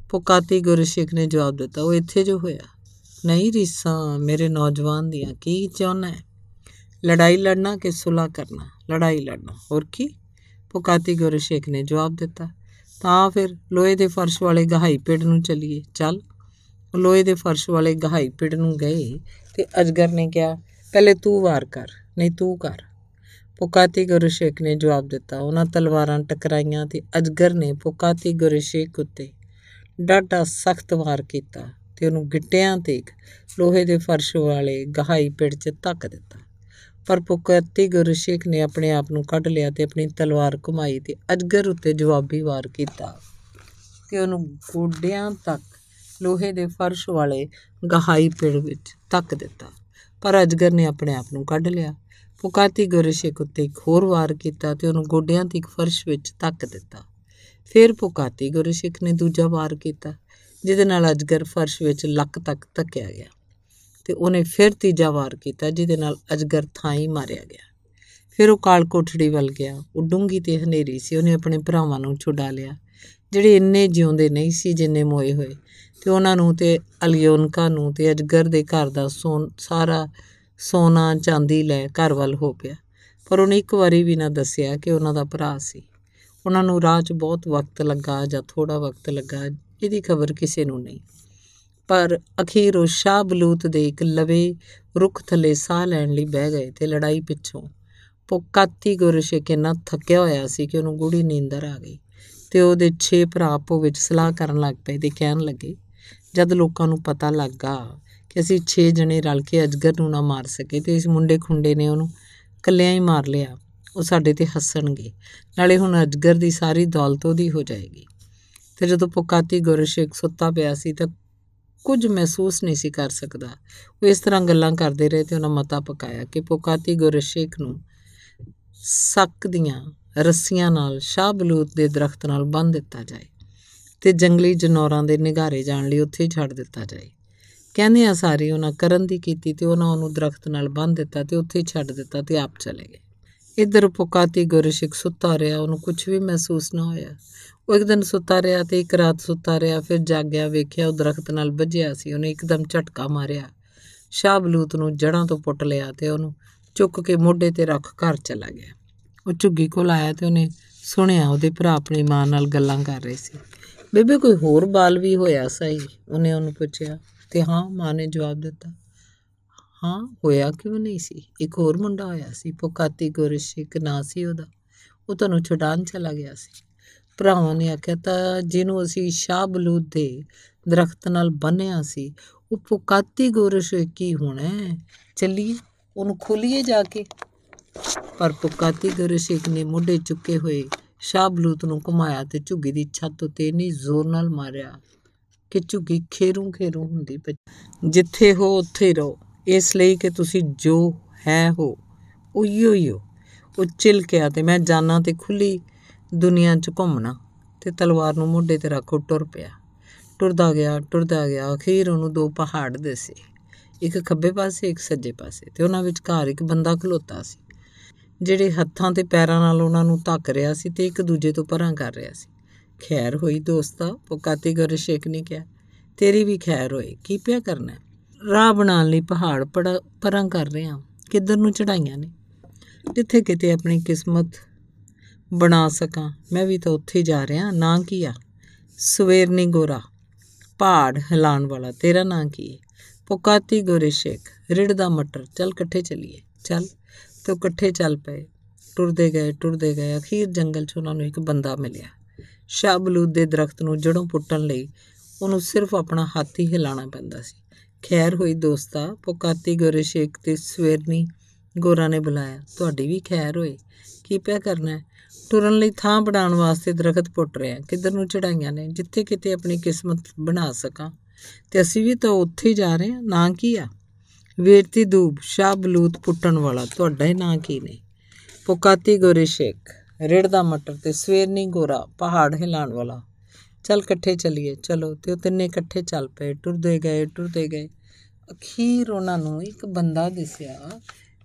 ਪੁਕਾਤੀ ਸ਼ੇਖ ਨੇ ਜਵਾਬ ਦਿੱਤਾ ਉਹ ਇੱਥੇ ਜੋ ਹੋਇਆ ਨਹੀਂ ਰੀਸਾਂ ਮੇਰੇ ਨੌਜਵਾਨ ਦੀਆਂ ਕੀ ਚਾਹਨਾ ਹੈ ਲੜਾਈ ਲੜਨਾ ਕਿ ਸੁਲਾ ਕਰਨਾ ਲੜਾਈ ਲੜਨਾ ਹੋਰ ਕੀ ਪੁਕਾਤੀ ਗੁਰੂ ਸ਼ੇਖ ਨੇ ਜਵਾਬ ਦਿੱਤਾ ਤਾਂ ਫਿਰ ਲੋਹੇ ਦੇ ਫਰਸ਼ ਵਾਲੇ ਗਹਾਈ ਪਿੰਡ ਨੂੰ ਚਲੀਏ ਚੱਲ ਲੋਹੇ ਦੇ ਫਰਸ਼ ਵਾਲੇ ਗਹਾਈ ਪਿੰਡ ਨੂੰ ਗਏ ਤੇ ਅਜਗਰ ਨੇ ਕਿਹਾ ਪਹਿਲੇ ਤੂੰ ਵਾਰ ਕਰ ਨਹੀਂ ਤੂੰ ਕਰ ਪੁਕਾਤੀ ਗੁਰੂ ਸ਼ੇਖ ਨੇ ਜਵਾਬ ਦਿੱਤਾ ਉਹਨਾਂ ਤਲਵਾਰਾਂ ਟਕਰਾਈਆਂ ਤੇ ਅਜਗਰ ਨੇ ਪੁਕਾਤੀ ਗੁਰੂ ਸ਼ੇਖ ਉੱਤੇ ਡਾਟਾ ਸਖਤ ਵਾਰ ਕੀਤਾ ਤੇ ਉਹਨੂੰ ਗਿੱਟਿਆਂ ਤੇ ਲੋਹੇ ਦੇ ਫਰਸ਼ ਵਾਲੇ ਗਹਾਈ ਪਿੰਡ 'ਚ ਧੱਕ ਦਿੱਤਾ ਪਰ ਗੁਰੂ ਸ਼ੇਖ ਨੇ ਆਪਣੇ ਆਪ ਨੂੰ ਕੱਢ ਲਿਆ ਤੇ ਆਪਣੀ ਤਲਵਾਰ ਘੁਮਾਈ ਤੇ ਅਜਗਰ ਉੱਤੇ ਜਵਾਬੀ ਵਾਰ ਕੀਤਾ ਤੇ ਉਹਨੂੰ ਗੋਡਿਆਂ ਤੱਕ ਲੋਹੇ ਦੇ ਫਰਸ਼ ਵਾਲੇ ਗਹਾਈ ਪੇੜ ਵਿੱਚ ਤੱਕ ਦਿੱਤਾ ਪਰ ਅਜਗਰ ਨੇ ਆਪਣੇ ਆਪ ਨੂੰ ਕੱਢ ਲਿਆ ਪੁਕਾਤੀ ਸ਼ੇਖ ਉੱਤੇ ਇੱਕ ਹੋਰ ਵਾਰ ਕੀਤਾ ਤੇ ਉਹਨੂੰ ਗੋਡਿਆਂ ਤੱਕ ਫਰਸ਼ ਵਿੱਚ ਤੱਕ ਦਿੱਤਾ ਫਿਰ ਪੁਕਾਤੀ ਸ਼ੇਖ ਨੇ ਦੂਜਾ ਵਾਰ ਕੀਤਾ ਜਿਹਦੇ ਨਾਲ ਅਜਗਰ ਫਰਸ਼ ਵਿੱਚ ਲੱਕ ਤੱਕ ਧੱਕਿਆ ਗਿਆ ਤੇ ਉਹਨੇ ਫਿਰ ਤੀਜਾ ਵਾਰ ਕੀਤਾ ਜਿਹਦੇ ਨਾਲ ਅਜਗਰ ਥਾਈ ਮਾਰਿਆ ਗਿਆ ਫਿਰ ਉਹ ਕਾਲ ਕੋਠੜੀ ਵੱਲ ਗਿਆ ਉਹ ਡੂੰਗੀ ਤੇ ਹਨੇਰੀ ਸੀ ਉਹਨੇ ਆਪਣੇ ਭਰਾਵਾਂ ਨੂੰ ਛੁਡਾ ਲਿਆ ਜਿਹੜੇ ਇੰਨੇ ਜਿਉਂਦੇ ਨਹੀਂ ਸੀ ਜਿੰਨੇ ਮੋਏ ਹੋਏ ਤੇ ਉਹਨਾਂ ਨੂੰ ਤੇ ਅਲਯੋਨਕਾ ਨੂੰ ਤੇ ਅਜਗਰ ਦੇ ਘਰ ਦਾ ਸੋਨ ਸਾਰਾ ਸੋਨਾ ਚਾਂਦੀ ਲੈ ਘਰ ਵੱਲ ਹੋ ਪਿਆ ਪਰ ਉਹਨੇ ਇੱਕ ਵਾਰੀ ਵੀ ਨਾ ਦੱਸਿਆ ਕਿ ਉਹਨਾਂ ਦਾ ਭਰਾ ਸੀ ਉਹਨਾਂ ਨੂੰ ਰਾਹ 'ਚ ਬਹੁਤ ਵਕਤ ਲੱਗਾ ਜਾਂ ਥੋੜਾ ਵਕਤ ਲੱਗਾ ਇਹਦੀ ਖਬਰ ਕਿਸੇ ਨੂੰ ਨਹੀਂ ਪਰ ਅਖੀਰ ਉਹ ਸ਼ਾ ਬਲੂਤ ਦੇ ਇੱਕ ਲਵੇ ਰੁੱਖ ਥੱਲੇ ਸਾਹ ਲੈਣ ਲਈ ਬਹਿ ਗਏ ਤੇ ਲੜਾਈ ਪਿੱਛੋਂ ਪੁਕਾਤੀ ਗੁਰਸ਼ੇਕ ਕਿੰਨਾ ਥੱਕਿਆ ਹੋਇਆ ਸੀ ਕਿ ਉਹਨੂੰ ਗੂੜੀ ਨੀਂਦਰ ਆ ਗਈ ਤੇ ਉਹਦੇ 6 ਭਰਾ ਆਪੋ ਵਿੱਚ ਸਲਾਹ ਕਰਨ ਲੱਗ ਪਏ ਤੇ ਕਹਿਣ ਲੱਗੇ ਜਦ ਲੋਕਾਂ ਨੂੰ ਪਤਾ ਲੱਗਾ ਕਿ ਅਸੀਂ 6 ਜਣੇ ਰਲ ਕੇ ਅਜਗਰ ਨੂੰ ਨਾ ਮਾਰ ਸਕੇ ਤੇ ਇਸ ਮੁੰਡੇ ਖੁੰਡੇ ਨੇ ਉਹਨੂੰ ਕੱਲਿਆਂ ਹੀ ਮਾਰ ਲਿਆ ਉਹ ਸਾਡੇ ਤੇ ਹੱਸਣਗੇ ਨਾਲੇ ਹੁਣ ਅਜਗਰ ਦੀ ਸਾਰੀ ਦੌਲਤ ਉਹਦੀ ਹੋ ਜਾਏਗੀ ਤੇ ਜਦੋਂ ਪੁਕਾਤੀ ਇੱਕ ਸੁੱਤਾ ਪਿਆ ਸੀ ਤਾਂ ਕੁਝ ਮਹਿਸੂਸ ਨਹੀਂ ਸੀ ਕਰ ਸਕਦਾ ਉਹ ਇਸ ਤਰ੍ਹਾਂ ਗੱਲਾਂ ਕਰਦੇ ਰਹੇ ਤੇ ਉਹਨਾਂ ਮਤਾ ਪਕਾਇਆ ਕਿ ਪੋਕਾਤੀ ਗੁਰਸ਼ੇਖ ਨੂੰ ਸੱਕ ਦੀਆਂ ਰੱਸੀਆਂ ਨਾਲ ਸ਼ਾਹ ਬਲੂਤ ਦੇ ਦਰਖਤ ਨਾਲ ਬੰਨ੍ਹ ਦਿੱਤਾ ਜਾਏ ਤੇ ਜੰਗਲੀ ਜਨੌਰਾਂ ਦੇ ਨਿਗਾਰੇ ਜਾਣ ਲਈ ਉੱਥੇ ਛੱਡ ਦਿੱਤਾ ਜਾਏ ਕਹਿੰਦੇ ਆ ਸਾਰੇ ਉਹਨਾਂ ਕਰਨ ਦੀ ਕੀਤੀ ਤੇ ਉਹਨਾਂ ਉਹਨੂੰ ਦਰਖਤ ਨਾਲ ਬੰਨ੍ਹ ਦਿੱਤਾ ਤੇ ਉੱਥੇ ਛੱਡ ਦਿੱਤਾ ਤੇ ਆਪ ਚਲੇ ਗਏ ਇਧਰ ਪੁਕਾਤੀ ਗੁਰਸ਼ਿਕ ਸੁੱਤਾ ਰਿਹਾ ਉਹਨੂੰ ਕੁਝ ਵੀ ਮਹਿਸੂਸ ਨਾ ਹੋਇਆ ਉਹ ਇੱਕ ਦਿਨ ਸੁੱਤਾ ਰਿਹਾ ਤੇ ਇੱਕ ਰਾਤ ਸੁੱਤਾ ਰਿਹਾ ਫਿਰ ਜਾਗਿਆ ਵੇਖਿਆ ਉਹ ਦਰਖਤ ਨਾਲ ਵੱਜਿਆ ਸੀ ਉਹਨੇ ਇੱਕਦਮ ਝਟਕਾ ਮਾਰਿਆ ਬਲੂਤ ਨੂੰ ਜੜਾਂ ਤੋਂ ਪੁੱਟ ਲਿਆ ਤੇ ਉਹਨੂੰ ਚੁੱਕ ਕੇ ਮੋਢੇ ਤੇ ਰੱਖ ਘਰ ਚਲਾ ਗਿਆ ਉਹ ਝੁੱਗੀ ਕੋਲ ਆਇਆ ਤੇ ਉਹਨੇ ਸੁਣਿਆ ਉਹਦੇ ਭਰਾ ਆਪਣੀ ਮਾਂ ਨਾਲ ਗੱਲਾਂ ਕਰ ਰਹੇ ਸੀ ਬੇਬੇ ਕੋਈ ਹੋਰ ਬਾਲ ਵੀ ਹੋਇਆ ਸਹੀ ਉਹਨੇ ਉਹਨੂੰ ਪੁੱਛਿਆ ਤੇ ਹਾਂ ਮਾਂ ਨੇ ਜਵਾਬ ਦਿੱਤਾ ਹਾਂ ਹੋਇਆ ਕਿਉਂ ਨਹੀਂ ਸੀ ਇੱਕ ਹੋਰ ਮੁੰਡਾ ਆਇਆ ਸੀ ਪੁਕਾਤੀ ਗੁਰਸ਼ਿਕ ਨਾਂ ਸੀ ਉਹਦਾ ਉਹ ਤੁਹਾਨੂੰ ਛਡਾਨ ਚਲਾ ਗਿਆ ਸੀ ਭਰਾਵਾਂ ਨੇ ਆਖਿਆ ਤਾਂ ਜਿਹਨੂੰ ਅਸੀਂ ਸ਼ਾਹ ਬਲੂਦ ਦੇ ਦਰਖਤ ਨਾਲ ਬੰਨਿਆ ਸੀ ਉਹ ਪੁਕਾਤੀ ਗੁਰਸ਼ਿਕ ਕੀ ਹੋਣਾ ਚੱਲੀ ਉਹਨੂੰ ਖੋਲੀਏ ਜਾ ਕੇ ਪਰ ਪੁਕਾਤੀ ਗੁਰਸ਼ਿਕ ਨੇ ਮੁੰਡੇ ਚੁੱਕੇ ਹੋਏ ਸ਼ਾਹ ਬਲੂਦ ਨੂੰ ਘੁਮਾਇਆ ਤੇ ਝੁੱਗੀ ਦੀ ਛੱਤ ਉਤੇ ਨਹੀਂ ਜ਼ੋਰ ਨਾਲ ਮਾਰਿਆ ਕਿ ਝੁੱਗੀ ਖੇਰੂ ਖੇਰੂ ਹੁੰਦੀ ਜਿੱਥੇ ਹੋ ਉੱਥੇ ਰਹੋ ਇਸ ਲਈ ਕਿ ਤੁਸੀਂ ਜੋ ਹੈ ਹੋ ਉਹੀਓ ਹੀ ਹੋ ਉਹ ਤੇ ਮੈਂ ਜਾਨਾਂ ਤੇ ਖੁੱਲੀ ਦੁਨੀਆ 'ਚ ਘੁੰਮਣਾ ਤੇ ਤਲਵਾਰ ਨੂੰ ਮੋਢੇ ਤੇ ਰੱਖੋ ਟੁਰ ਪਿਆ ਟੁਰਦਾ ਗਿਆ ਟੁਰਦਾ ਗਿਆ ਅਖੀਰ ਉਹਨੂੰ ਦੋ ਪਹਾੜ ਦਿਸੇ ਇੱਕ ਖੱਬੇ ਪਾਸੇ ਇੱਕ ਸੱਜੇ ਪਾਸੇ ਤੇ ਉਹਨਾਂ ਵਿਚਕਾਰ ਇੱਕ ਬੰਦਾ ਖਲੋਤਾ ਸੀ ਜਿਹੜੇ ਹੱਥਾਂ ਤੇ ਪੈਰਾਂ ਨਾਲ ਉਹਨਾਂ ਨੂੰ ਧੱਕ ਰਿਹਾ ਸੀ ਤੇ ਇੱਕ ਦੂਜੇ ਤੋਂ ਪਰਾਂ ਕਰ ਰਿਹਾ ਸੀ ਖੈਰ ਹੋਈ ਦੋਸਤਾ ਪੁਕਾਤੀ ਕਾਤੀਗਰ ਸ਼ੇਖ ਨੇ ਕਿਹਾ ਤੇਰੀ ਵੀ ਖੈਰ ਹੋਏ ਕੀ ਪਿਆ ਕਰਨਾ ਰਾਹ ਬਣਾਉਣ ਲਈ ਪਹਾੜ ਪਰਾਂ ਕਰ ਰਹੇ ਹਾਂ ਕਿੱਧਰ ਨੂੰ ਚੜਾਈਆਂ ਨੇ ਜਿੱਥੇ ਕਿਤੇ ਆਪਣੀ ਕਿਸਮਤ ਬਣਾ ਸਕਾਂ ਮੈਂ ਵੀ ਤਾਂ ਉੱਥੇ ਜਾ ਰਿਹਾ ਨਾ ਕੀ ਆ ਸਵੇਰ ਨਹੀਂ ਗੋਰਾ ਪਹਾੜ ਹਿਲਾਣ ਵਾਲਾ ਤੇਰਾ ਨਾਂ ਕੀ ਹੈ ਪੁਕਾਤੀ ਗੋਰੇ ਸ਼ੇਖ ਰਿੜ ਦਾ ਮਟਰ ਚੱਲ ਇਕੱਠੇ ਚੱਲੀਏ ਚੱਲ ਤੋ ਇਕੱਠੇ ਚੱਲ ਪਏ ਟੁਰਦੇ ਗਏ ਟੁਰਦੇ ਗਏ ਅਖੀਰ ਜੰਗਲ 'ਚ ਉਹਨਾਂ ਨੂੰ ਇੱਕ ਬੰਦਾ ਮਿਲਿਆ ਸ਼ਾਬਲੂਦ ਦੇ ਦਰਖਤ ਨੂੰ ਜੜੋਂ ਪੁੱਟਣ ਲਈ ਉਹਨੂੰ ਸਿਰਫ ਆਪਣਾ ਹੱਥ ਹੀ ਹਿਲਾਣਾ ਪੈਂਦਾ ਸੀ ਖੈਰ ਹੋਈ ਦੋਸਤਾ ਪੁਕਾਤੀ ਗੁਰੇ ਸ਼ੇਖ ਤੇ ਸਵੇਰਨੀ ਗੋਰਾ ਨੇ ਬੁਲਾਇਆ ਤੁਹਾਡੀ ਵੀ ਖੈਰ ਹੋਏ ਕੀ ਪਿਆ ਕਰਨਾ ਟੁਰਨ ਲਈ ਥਾਂ ਬਣਾਉਣ ਵਾਸਤੇ ਦਰਖਤ ਪੁੱਟ ਰਿਆ ਕਿੱਧਰ ਨੂੰ ਚੜਾਈਆਂ ਨੇ ਜਿੱਥੇ ਕਿਤੇ ਆਪਣੀ ਕਿਸਮਤ ਬਣਾ ਸਕਾਂ ਤੇ ਅਸੀਂ ਵੀ ਤਾਂ ਉੱਥੇ ਜਾ ਰਹੇ ਹਾਂ ਨਾਂ ਕੀ ਆ ਵੇਰਤੀ ਦੂਬ ਸ਼ਾਹ ਬਲੂਤ ਪੁੱਟਣ ਵਾਲਾ ਤੁਹਾਡਾ ਹੀ ਨਾਂ ਕੀ ਨੇ ਪੁਕਾਤੀ ਗੁਰੇ ਸ਼ੇਖ ਰਿੜ ਦਾ ਮਟਰ ਤੇ ਸਵੇਰਨੀ ਗੋਰਾ ਪਹਾੜ ਹਿਲਾਣ ਵਾਲਾ ਚੱਲ ਇਕੱਠੇ ਚੱਲੀਏ ਚਲੋ ਤੇ ਉਹ ਤਿੰਨੇ ਇਕੱਠੇ ਚੱਲ ਪਏ ਟੁਰਦੇ ਗਏ ਟੁਰਦੇ ਗਏ ਅਖੀਰ ਉਹਨਾਂ ਨੂੰ ਇੱਕ ਬੰਦਾ ਦਿਸਿਆ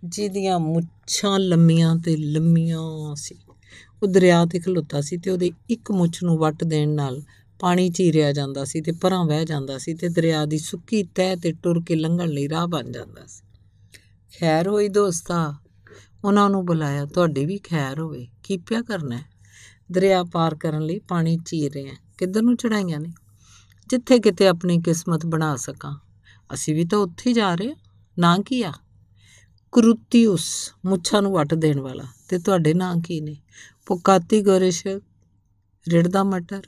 ਜਿਹਦੀਆਂ ਮੁੱਛਾਂ ਲੰਮੀਆਂ ਤੇ ਲੰਮੀਆਂ ਸੀ ਉਹ ਦਰਿਆ ਤੇ ਖਲੋਤਾ ਸੀ ਤੇ ਉਹਦੇ ਇੱਕ ਮੁੱਛ ਨੂੰ ਵੱਟ ਦੇਣ ਨਾਲ ਪਾਣੀ ਚੀਰਿਆ ਜਾਂਦਾ ਸੀ ਤੇ ਪਰਾਂ ਵਹਿ ਜਾਂਦਾ ਸੀ ਤੇ ਦਰਿਆ ਦੀ ਸੁੱਕੀ ਤਹਿ ਤੇ ਟੁਰ ਕੇ ਲੰਘਣ ਲਈ ਰਾਹ ਬਣ ਜਾਂਦਾ ਸੀ ਖੈਰ ਹੋਈ ਦੋਸਤਾ ਉਹਨਾਂ ਨੂੰ ਬੁਲਾਇਆ ਤੁਹਾਡੀ ਵੀ ਖੈਰ ਹੋਵੇ ਕੀ ਪਿਆ ਕਰਨਾ ਹੈ ਦਰਿਆ ਪਾਰ ਕਰਨ ਲਈ ਪਾਣੀ ਚੀਰ ਰਿਹਾ ਕਿੱਧਰ ਨੂੰ ਚੜਾਈਆਂ ਨੇ ਜਿੱਥੇ ਕਿਤੇ ਆਪਣੀ ਕਿਸਮਤ ਬਣਾ ਸਕਾਂ ਅਸੀਂ ਵੀ ਤਾਂ ਉੱਥੇ ਹੀ ਜਾ ਰਹੇ ਨਾਂ ਕੀ ਆ ਕਰੂਤੀਉਸ ਮੁੱਛਾਂ ਨੂੰ ਵਟ ਦੇਣ ਵਾਲਾ ਤੇ ਤੁਹਾਡੇ ਨਾਂ ਕੀ ਨੇ ਪੁਕਾਤੀ ਗੋਰੇਸ਼ ਰਿੜਦਾ ਮਟਰ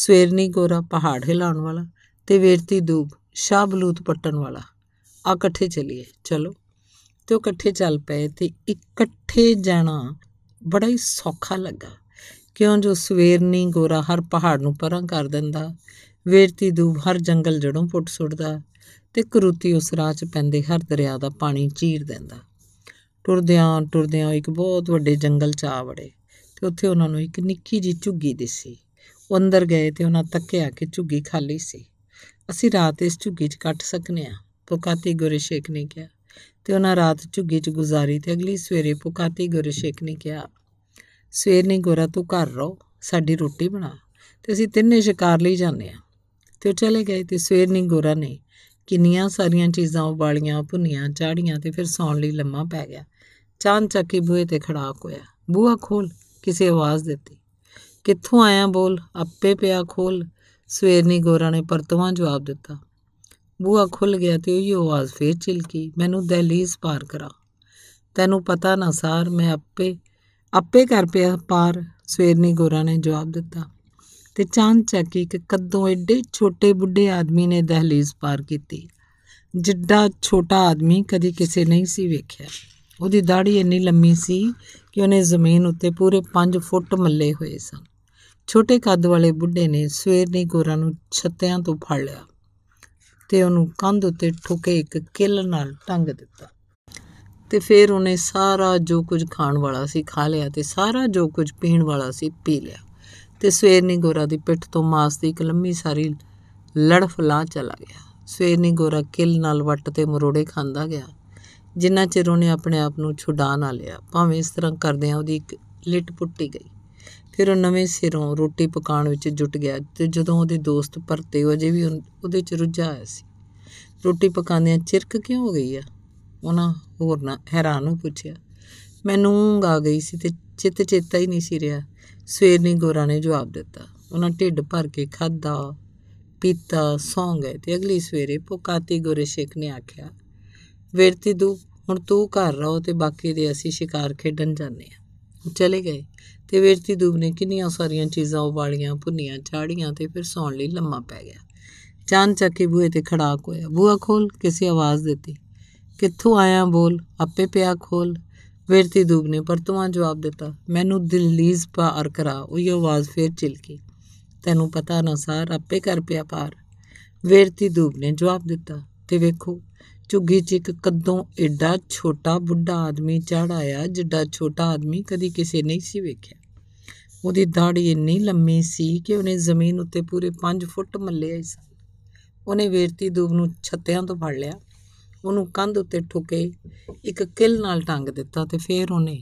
ਸਵੇਰਨੀ ਗੋਰਾ ਪਹਾੜ ਹਿਲਾਉਣ ਵਾਲਾ ਤੇ ਵੇਰਤੀ ਦੂਬ ਸ਼ਾਹ ਬਲੂਤ ਪੱਟਣ ਵਾਲਾ ਆ ਇਕੱਠੇ ਚਲੀਏ ਚਲੋ ਤੇ ਉਹ ਇਕੱਠੇ ਚੱਲ ਪਏ ਤੇ ਇਕੱਠੇ ਜਾਣਾ ਬੜਾ ਹੀ ਸੌਖਾ ਲੱਗਾ ਕਿਉਂ ਜੋ ਸਵੇਰਨੀ ਗੋਰਾ ਹਰ ਪਹਾੜ ਨੂੰ ਪਰਾਂ ਕਰ ਦਿੰਦਾ ਵੇਰਤੀ ਦੂਬ ਹਰ ਜੰਗਲ ਜੜੋਂ ਪੁੱਟ ਸੁੱਟਦਾ ਤੇ ਕਰੂਤੀ ਉਸ ਰਾਹ 'ਚ ਪੈਂਦੇ ਹਰ ਦਰਿਆ ਦਾ ਪਾਣੀ ਚੀਰ ਦਿੰਦਾ ਟੁਰਦਿਆਂ ਟੁਰਦਿਆਂ ਇੱਕ ਬਹੁਤ ਵੱਡੇ ਜੰਗਲ 'ਚ ਆ ਵੜੇ ਤੇ ਉੱਥੇ ਉਹਨਾਂ ਨੂੰ ਇੱਕ ਨਿੱਕੀ ਜੀ ਝੁੱਗੀ ਦਿਸੀ ਉਹ ਅੰਦਰ ਗਏ ਤੇ ਉਹਨਾਂ ਤੱਕਿਆ ਕਿ ਝੁੱਗੀ ਖਾਲੀ ਸੀ ਅਸੀਂ ਰਾਤ ਇਸ ਝੁੱਗੀ 'ਚ ਕੱਟ ਸਕਨੇ ਆ ਪੁਕਾਤੀ ਗੁਰੇ ਸ਼ੇਖ ਨੇ ਕਿਹਾ ਤੇ ਉਹਨਾਂ ਰਾਤ ਝੁੱਗੀ 'ਚ ਗੁਜ਼ਾਰੀ ਤੇ ਅਗਲੀ ਸਵੇਰੇ ਪੁਕਾਤੀ ਗੁਰੇ ਸ਼ੇਖ ਨੇ ਕਿਹਾ ਸਵੇਰ ਨਹੀਂ ਗੋਰਾ ਤੂੰ ਘਰ ਰੋ ਸਾਡੀ ਰੋਟੀ ਬਣਾ ਤੇ ਅਸੀਂ ਤਿੰਨੇ ਸ਼ਿਕਾਰ ਲਈ ਜਾਂਦੇ ਆ ਤੇ ਉਹ ਚਲੇ ਗਏ ਤੇ ਸਵੇਰ ਨਹੀਂ ਗੋਰਾ ਨੇ ਕਿੰਨੀਆਂ ਸਾਰੀਆਂ ਚੀਜ਼ਾਂ ਉਬਾਲੀਆਂ ਭੁੰਨੀਆਂ ਚਾੜੀਆਂ ਤੇ ਫਿਰ ਸੌਣ ਲਈ ਲੰਮਾ ਪੈ ਗਿਆ ਚਾਂਦ ਚੱਕੀ ਬੂਏ ਤੇ ਖੜਾ ਹੋਇਆ ਬੂਹਾ ਖੋਲ ਕਿਸੇ ਆਵਾਜ਼ ਦਿੱਤੀ ਕਿੱਥੋਂ ਆਇਆ ਬੋਲ ਅੱਪੇ ਪਿਆ ਖੋਲ ਸਵੇਰਨੀ ਗੋਰਾ ਨੇ ਪਰਤਵਾਂ ਜਵਾਬ ਦਿੱਤਾ ਬੂਹਾ ਖੁੱਲ ਗਿਆ ਤੇ ਉਹ ਹੀ ਆਵਾਜ਼ ਫੇਰ ਚਿਲਕੀ ਮੈਨੂੰ ਦਹਿਲੀਜ਼ ਪਾਰ ਕਰਾ ਤੈਨੂੰ ਪਤਾ ਨਾ ਸਾਰ ਮੈਂ ਅੱਪੇ ਆਪੇ ਕਰ ਪਿਆ ਪਾਰ ਸਵੇਰਨੀ ਗੋਰਾ ਨੇ ਜਵਾਬ ਦਿੱਤਾ ਤੇ ਚਾਂਚਕ ਇੱਕ ਕੱਦੋਂ ਐਡੇ ਛੋਟੇ ਬੁੱਢੇ ਆਦਮੀ ਨੇ ਦਹਲੀਜ਼ ਪਾਰ ਕੀਤੀ ਜਿੱਡਾ ਛੋਟਾ ਆਦਮੀ ਕਦੀ ਕਿਸੇ ਨਹੀਂ ਸੀ ਵੇਖਿਆ ਉਹਦੀ ਦਾੜੀ ਇੰਨੀ ਲੰਮੀ ਸੀ ਕਿ ਉਹਨੇ ਜ਼ਮੀਨ ਉੱਤੇ ਪੂਰੇ 5 ਫੁੱਟ ਮੱਲੇ ਹੋਏ ਸਨ ਛੋਟੇ ਕੱਦ ਵਾਲੇ ਬੁੱਢੇ ਨੇ ਸਵੇਰਨੀ ਗੋਰਾ ਨੂੰ ਛੱਤਿਆਂ ਤੋਂ ਫੜ ਲਿਆ ਤੇ ਉਹਨੂੰ ਕੰਧ ਉੱਤੇ ਠੁਕੇ ਇੱਕ ਕਿੱਲ ਨਾਲ ਟੰਗ ਦਿੱਤਾ ਤੇ ਫਿਰ ਉਹਨੇ ਸਾਰਾ ਜੋ ਕੁਝ ਖਾਣ ਵਾਲਾ ਸੀ ਖਾ ਲਿਆ ਤੇ ਸਾਰਾ ਜੋ ਕੁਝ ਪੀਣ ਵਾਲਾ ਸੀ ਪੀ ਲਿਆ ਤੇ ਸਵੇਰ ਨੇ ਗੋਰਾ ਦੀ ਪਿੱਠ ਤੋਂ ਮਾਸ ਦੀ ਇੱਕ ਲੰਮੀ ਸਾਰੀ ਲੜਫ ਲਾ ਚਲਾ ਗਿਆ ਸਵੇਰ ਨੇ ਗੋਰਾ ਕਿਲ ਨਾਲ ਵੱਟ ਤੇ ਮਰੋੜੇ ਖਾਂਦਾ ਗਿਆ ਜਿੰਨਾ ਚਿਰ ਉਹਨੇ ਆਪਣੇ ਆਪ ਨੂੰ ਛੁਡਾ ਨਾ ਲਿਆ ਭਾਵੇਂ ਇਸ ਤਰ੍ਹਾਂ ਕਰਦਿਆਂ ਉਹਦੀ ਇੱਕ ਲਿਟ ਪੁੱਟੀ ਗਈ ਫਿਰ ਉਹ ਨਵੇਂ ਸਿਰੋਂ ਰੋਟੀ ਪਕਾਉਣ ਵਿੱਚ ਜੁਟ ਗਿਆ ਤੇ ਜਦੋਂ ਉਹਦੇ ਦੋਸਤ ਪਰਤੇ ਉਹ ਜੇ ਵੀ ਉਹਦੇ ਚ ਰੁੱਝਾ ਆਇਆ ਸੀ ਰੋਟੀ ਪਕਾਉਂਦਿਆਂ ਚਿਰਕ ਕਿਉਂ ਹੋ ਗਈ ਆ ਉਹਨਾਂ ਨਾ ਹੈਰਾਨ ਹੋ ਪੁੱਛਿਆ ਮੈਨੂੰ ਊਂਘ ਆ ਗਈ ਸੀ ਤੇ ਚਿੱਤ ਚੇਤਾ ਹੀ ਨਹੀਂ ਸੀ ਰਿਹਾ ਸਵੇਰ ਨੇ ਗੋਰਾ ਨੇ ਜਵਾਬ ਦਿੱਤਾ ਉਹਨਾਂ ਢਿੱਡ ਭਰ ਕੇ ਖਾਦਾ ਪੀਤਾ ਸੌਂ ਗਏ ਤੇ ਅਗਲੀ ਸਵੇਰੇ ਪੁਕਾਤੀ ਗੋਰੇ ਸ਼ੇਖ ਨੇ ਆਖਿਆ ਵੇਰਤੀ ਦੂ ਹੁਣ ਤੂੰ ਘਰ ਰਹੋ ਤੇ ਬਾਕੀ ਦੇ ਅਸੀਂ ਸ਼ਿਕਾਰ ਖੇਡਣ ਜਾਂਦੇ ਆ ਚਲੇ ਗਏ ਤੇ ਵੇਰਤੀ ਦੂਬ ਨੇ ਕਿੰਨੀਆਂ ਸਾਰੀਆਂ ਚੀਜ਼ਾਂ ਉਬਾਲੀਆਂ ਭੁੰਨੀਆਂ ਚਾੜੀਆਂ ਤੇ ਫਿਰ ਸੌਣ ਲਈ ਲੰਮਾ ਪੈ ਗਿਆ ਚਾਂਚਾ ਕੇ ਬੂਹੇ ਤੇ ਖੜਾ ਕੋਇਆ ਬੂਹਾ ਖੋਲ ਕਿਸੇ ਆਵਾਜ਼ ਦਿੱਤੀ ਕਿੱਥੋਂ ਆਇਆ ਬੋਲ ਆਪੇ ਪਿਆ ਖੋਲ ਵਿਰਤੀ ਦੂਬ ਨੇ ਪਰਤੋਂ ਜਵਾਬ ਦਿੱਤਾ ਮੈਨੂੰ ਪਾ ਅਰ ਕਰਾ ਇਹ ਆਵਾਜ਼ ਫੇਰ ਚਿਲਕੀ ਤੈਨੂੰ ਪਤਾ ਨਾ ਸਾਰ ਆਪੇ ਕਰ ਪਿਆ ਪਾਰ ਵੇਰਤੀ ਦੂਬ ਨੇ ਜਵਾਬ ਦਿੱਤਾ ਤੇ ਵੇਖੋ ਝੁੱਗੀ 'ਚ ਇੱਕ ਕਦੋਂ ਐਡਾ ਛੋਟਾ ਬੁੱਢਾ ਆਦਮੀ ਚੜ ਆਇਆ ਜਿੱਡਾ ਛੋਟਾ ਆਦਮੀ ਕਦੀ ਕਿਸੇ ਨਹੀਂ ਸੀ ਵੇਖਿਆ ਉਹਦੀ ਦਾੜੀ ਇੰਨੀ ਲੰਮੀ ਸੀ ਕਿ ਉਹਨੇ ਜ਼ਮੀਨ ਉੱਤੇ ਪੂਰੇ 5 ਫੁੱਟ ਮੱਲੇ ਆਈ ਸੀ ਉਹਨੇ ਵੇਰਤੀ ਦੂਬ ਨੂੰ ਛੱਤਿਆਂ ਤੋਂ ਫੜ ਲਿਆ ਉਹਨੂੰ ਕੰਧ ਉੱਤੇ ਠੁਕੇ ਇੱਕ ਕਿਲ ਨਾਲ ਟੰਗ ਦਿੱਤਾ ਤੇ ਫੇਰ ਉਹਨੇ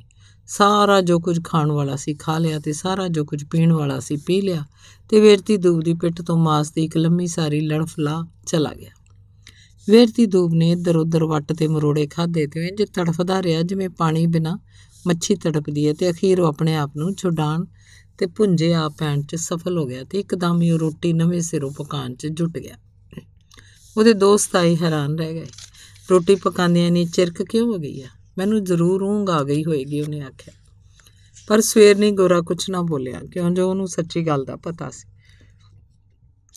ਸਾਰਾ ਜੋ ਕੁਝ ਖਾਣ ਵਾਲਾ ਸੀ ਖਾ ਲਿਆ ਤੇ ਸਾਰਾ ਜੋ ਕੁਝ ਪੀਣ ਵਾਲਾ ਸੀ ਪੀ ਲਿਆ ਤੇ ਵੇਰਤੀ ਦੂਬ ਦੀ ਪਿੱਠ ਤੋਂ ਮਾਸ ਦੀ ਇੱਕ ਲੰਮੀ ਸਾਰੀ ਲੜਫਲਾ ਚਲਾ ਗਿਆ ਵੇਰਤੀ ਦੂਬ ਨੇ ਇੱਧਰ ਉੱਧਰ ਵੱਟ ਤੇ ਮਰੋੜੇ ਖਾਦੇ ਤੇ ਇੰਜ ਤੜਫਦਾ ਰਿਹਾ ਜਿਵੇਂ ਪਾਣੀ ਬਿਨਾ ਮੱਛੀ ਤੜਪਦੀ ਹੈ ਤੇ ਅਖੀਰ ਉਹ ਆਪਣੇ ਆਪ ਨੂੰ ਛੁਡਾਣ ਤੇ ਪੁੰਜੇ ਆ ਪੈਣ 'ਚ ਸਫਲ ਹੋ ਗਿਆ ਤੇ ਇੱਕਦਮ ਹੀ ਉਹ ਰੋਟੀ ਨਵੇਂ ਸਿਰੋਂ ਪਕਾਣ 'ਚ ਜੁਟ ਗਿਆ ਉਹਦੇ ਦੋਸਤ ਆਏ ਹੈਰਾਨ ਰਹਿ ਗਏ ਰੋਟੀ ਪਕਾਉਂਦਿਆਂ ਨਹੀਂ ਚਿਰਕ ਕਿਉਂ ਹੋ ਗਈ ਆ ਮੈਨੂੰ ਜ਼ਰੂਰ ਊਂਘ ਆ ਗਈ ਹੋਏਗੀ ਉਹਨੇ ਆਖਿਆ ਪਰ ਸਵੇਰ ਨਹੀਂ ਗੋਰਾ ਕੁਛ ਨਾ ਬੋਲਿਆ ਕਿਉਂ ਜੋ ਉਹਨੂੰ ਸੱਚੀ ਗੱਲ ਦਾ ਪਤਾ ਸੀ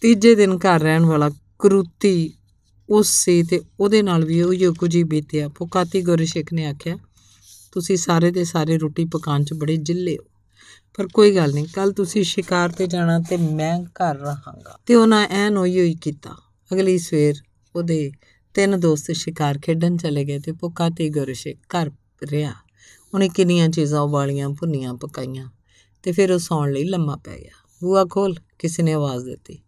ਤੀਜੇ ਦਿਨ ਘਰ ਰਹਿਣ ਵਾਲਾ ਕਰੂਤੀ ਉਸ ਸੀ ਤੇ ਉਹਦੇ ਨਾਲ ਵੀ ਉਹ ਯੋਗੂ ਜੀ ਬੀਤਿਆ ਪੁਕਾਤੀ ਸ਼ੇਖ ਨੇ ਆਖਿਆ ਤੁਸੀਂ ਸਾਰੇ ਦੇ ਸਾਰੇ ਰੋਟੀ ਪਕਾਉਣ 'ਚ ਬੜੇ ਜਿੱਲੇ ਹੋ ਪਰ ਕੋਈ ਗੱਲ ਨਹੀਂ ਕੱਲ ਤੁਸੀਂ ਸ਼ਿਕਾਰ ਤੇ ਜਾਣਾ ਤੇ ਮੈਂ ਘਰ ਰਹਾਂਗਾ ਤੇ ਉਹਨਾਂ ਐਨ ਹੋਈ ਹੋਈ ਕੀਤਾ ਅਗਲੀ ਸਵੇਰ ਉਹਦੇ ਤਿੰਨ ਦੋਸਤ ਸ਼ਿਕਾਰ ਖੇਡਣ ਚਲੇ ਗਏ ਤੇ ਭੁੱਖਾ ਤੇ ਗੁਰਸ਼ੇ ਘਰ ਰਿਆ ਉਹਨੇ ਕਿੰਨੀਆਂ ਚੀਜ਼ਾਂ ਉਬਾਲੀਆਂ ਭੁੰਨੀਆਂ ਪਕਾਈਆਂ ਤੇ ਫਿਰ ਉਹ ਸੌਣ ਲਈ ਲੰਮਾ ਪੈ ਗਿਆ ਬੂਆ ਖੋਲ ਕਿਸੇ ਨੇ ਆਵਾਜ਼ ਦਿੱਤੀ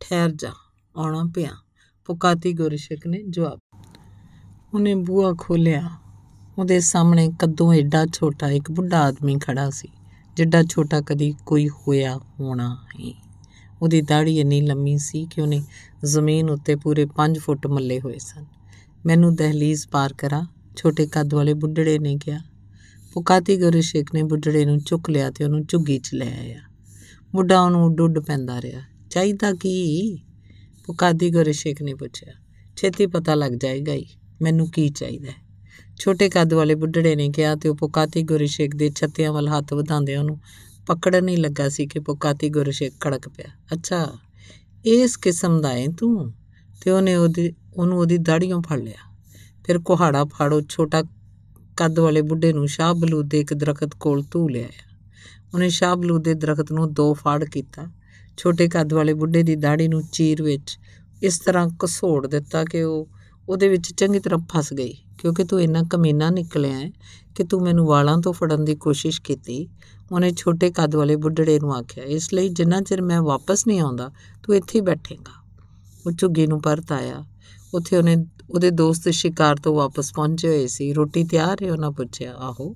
ਠਹਿਰ ਜਾ ਆਉਣਾ ਪਿਆ ਪੁਕਾਤੀ ਗੁਰਸ਼ਕ ਨੇ ਜਵਾਬ ਉਹਨੇ ਬੂਆ ਖੋਲਿਆ ਉਹਦੇ ਸਾਹਮਣੇ ਕੱਦੋਂ ਐਡਾ ਛੋਟਾ ਇੱਕ ਬੁੱਢਾ ਆਦਮੀ ਖੜਾ ਸੀ ਜਿੱਡਾ ਛੋਟਾ ਕਦੀ ਕੋਈ ਹੋਇਆ ਹੋਣਾ ਹੀ ਉਹਦੀ ਦਾੜੀ ਇੰਨੀ ਲੰਮੀ ਸੀ ਕਿ ਉਹਨੇ ਜ਼ਮੀਨ ਉੱਤੇ ਪੂਰੇ 5 ਫੁੱਟ ਮੱਲੇ ਹੋਏ ਸਨ ਮੈਨੂੰ ਦਹਲੀਜ਼ ਪਾਰ ਕਰਾ ਛੋਟੇ ਕੱਦ ਵਾਲੇ ਬੁੱਢੜੇ ਨੇ ਕਿਹਾ ਪੁਕਾਤੀ ਗੁਰੂ ਸ਼ੇਖ ਨੇ ਬੁੱਢੜੇ ਨੂੰ ਚੁੱਕ ਲਿਆ ਤੇ ਉਹਨੂੰ ਝੁੱਗੀ 'ਚ ਲੈ ਆਇਆ ਬੁੱਢਾ ਉਹਨੂੰ ਡੁੱਡ ਪੈਂਦਾ ਰਿਹਾ ਚਾਹੀਦਾ ਕੀ ਪੁਕਾਦੀ ਗੁਰੂ ਸ਼ੇਖ ਨੇ ਪੁੱਛਿਆ ਛੇਤੀ ਪਤਾ ਲੱਗ ਜਾਏਗਾ ਹੀ ਮੈਨੂੰ ਕੀ ਚਾਹੀਦਾ ਛੋਟੇ ਕੱਦ ਵਾਲੇ ਬੁੱਢੜੇ ਨੇ ਕਿਹਾ ਤੇ ਉਹ ਪੁਕਾਤੀ ਗੁਰੂ ਸ਼ੇਖ ਦੇ ਛੱਤਿਆਂ ਵੱਲ ਹੱਥ ਵਧਾਉਂਦੇ ਉਹਨੂੰ ਪਕੜਨ ਨਹੀਂ ਲੱਗਾ ਸੀ ਕਿ ਪੁਕਾਤੀ ਗੁਰਸ਼ੇਖ ਖੜਕ ਪਿਆ ਅੱਛਾ ਇਸ ਕਿਸਮ ਦਾ ਹੈ ਤੂੰ ਤੇ ਉਹਨੇ ਉਹਦੀ ਉਹਨੂੰ ਉਹਦੀ ਦਾੜੀਆਂ ਫੜ ਲਿਆ ਫਿਰ ਕੁਹਾੜਾ ਫਾੜੋ ਛੋਟਾ ਕੱਦ ਵਾਲੇ ਬੁੱਢੇ ਨੂੰ ਸ਼ਾਹ ਬਲੂਦ ਦੇ ਇੱਕ ਦਰਖਤ ਕੋਲ ਧੂ ਲਿਆ ਉਹਨੇ ਸ਼ਾਹ ਬਲੂਦ ਦੇ ਦਰਖਤ ਨੂੰ ਦੋ ਫਾੜ ਕੀਤਾ ਛੋਟੇ ਕੱਦ ਵਾਲੇ ਬੁੱਢੇ ਦੀ ਦਾੜੀ ਨੂੰ ਚੀਰ ਵਿੱਚ ਇਸ ਤਰ੍ਹਾਂ ਘਸੋੜ ਦਿੱਤਾ ਕਿ ਉਹ ਉਹਦੇ ਵਿੱਚ ਚੰਗੀ ਤਰ੍ਹਾਂ ਫਸ ਗਈ ਕਿਉਂਕਿ ਤੂੰ ਇੰਨਾ ਕਮੀਨਾ ਨਿਕਲਿਆ ਹੈ ਕਿ ਤੂੰ ਮੈਨੂੰ ਵਾਲਾਂ ਤੋਂ ਫੜਨ ਦੀ ਕੋਸ਼ਿਸ਼ ਕੀਤੀ ਉਹਨੇ ਛੋਟੇ ਕੱਦ ਵਾਲੇ ਬੁੱਢੜੇ ਨੂੰ ਆਖਿਆ ਇਸ ਲਈ ਜਿੰਨਾ ਚਿਰ ਮੈਂ ਵਾਪਸ ਨਹੀਂ ਆਉਂਦਾ ਤੂੰ ਇੱਥੇ ਹੀ ਉਹ ਝੁੱਗੀ ਨੂੰ ਪਰਤ ਆਇਆ ਉੱਥੇ ਉਹਨੇ ਉਹਦੇ ਦੋਸਤ ਸ਼ਿਕਾਰ ਤੋਂ ਵਾਪਸ ਪਹੁੰਚੇ ਹੋਏ ਸੀ ਰੋਟੀ ਤਿਆਰ ਹੈ ਉਹਨਾਂ ਪੁੱਛਿਆ ਆਹੋ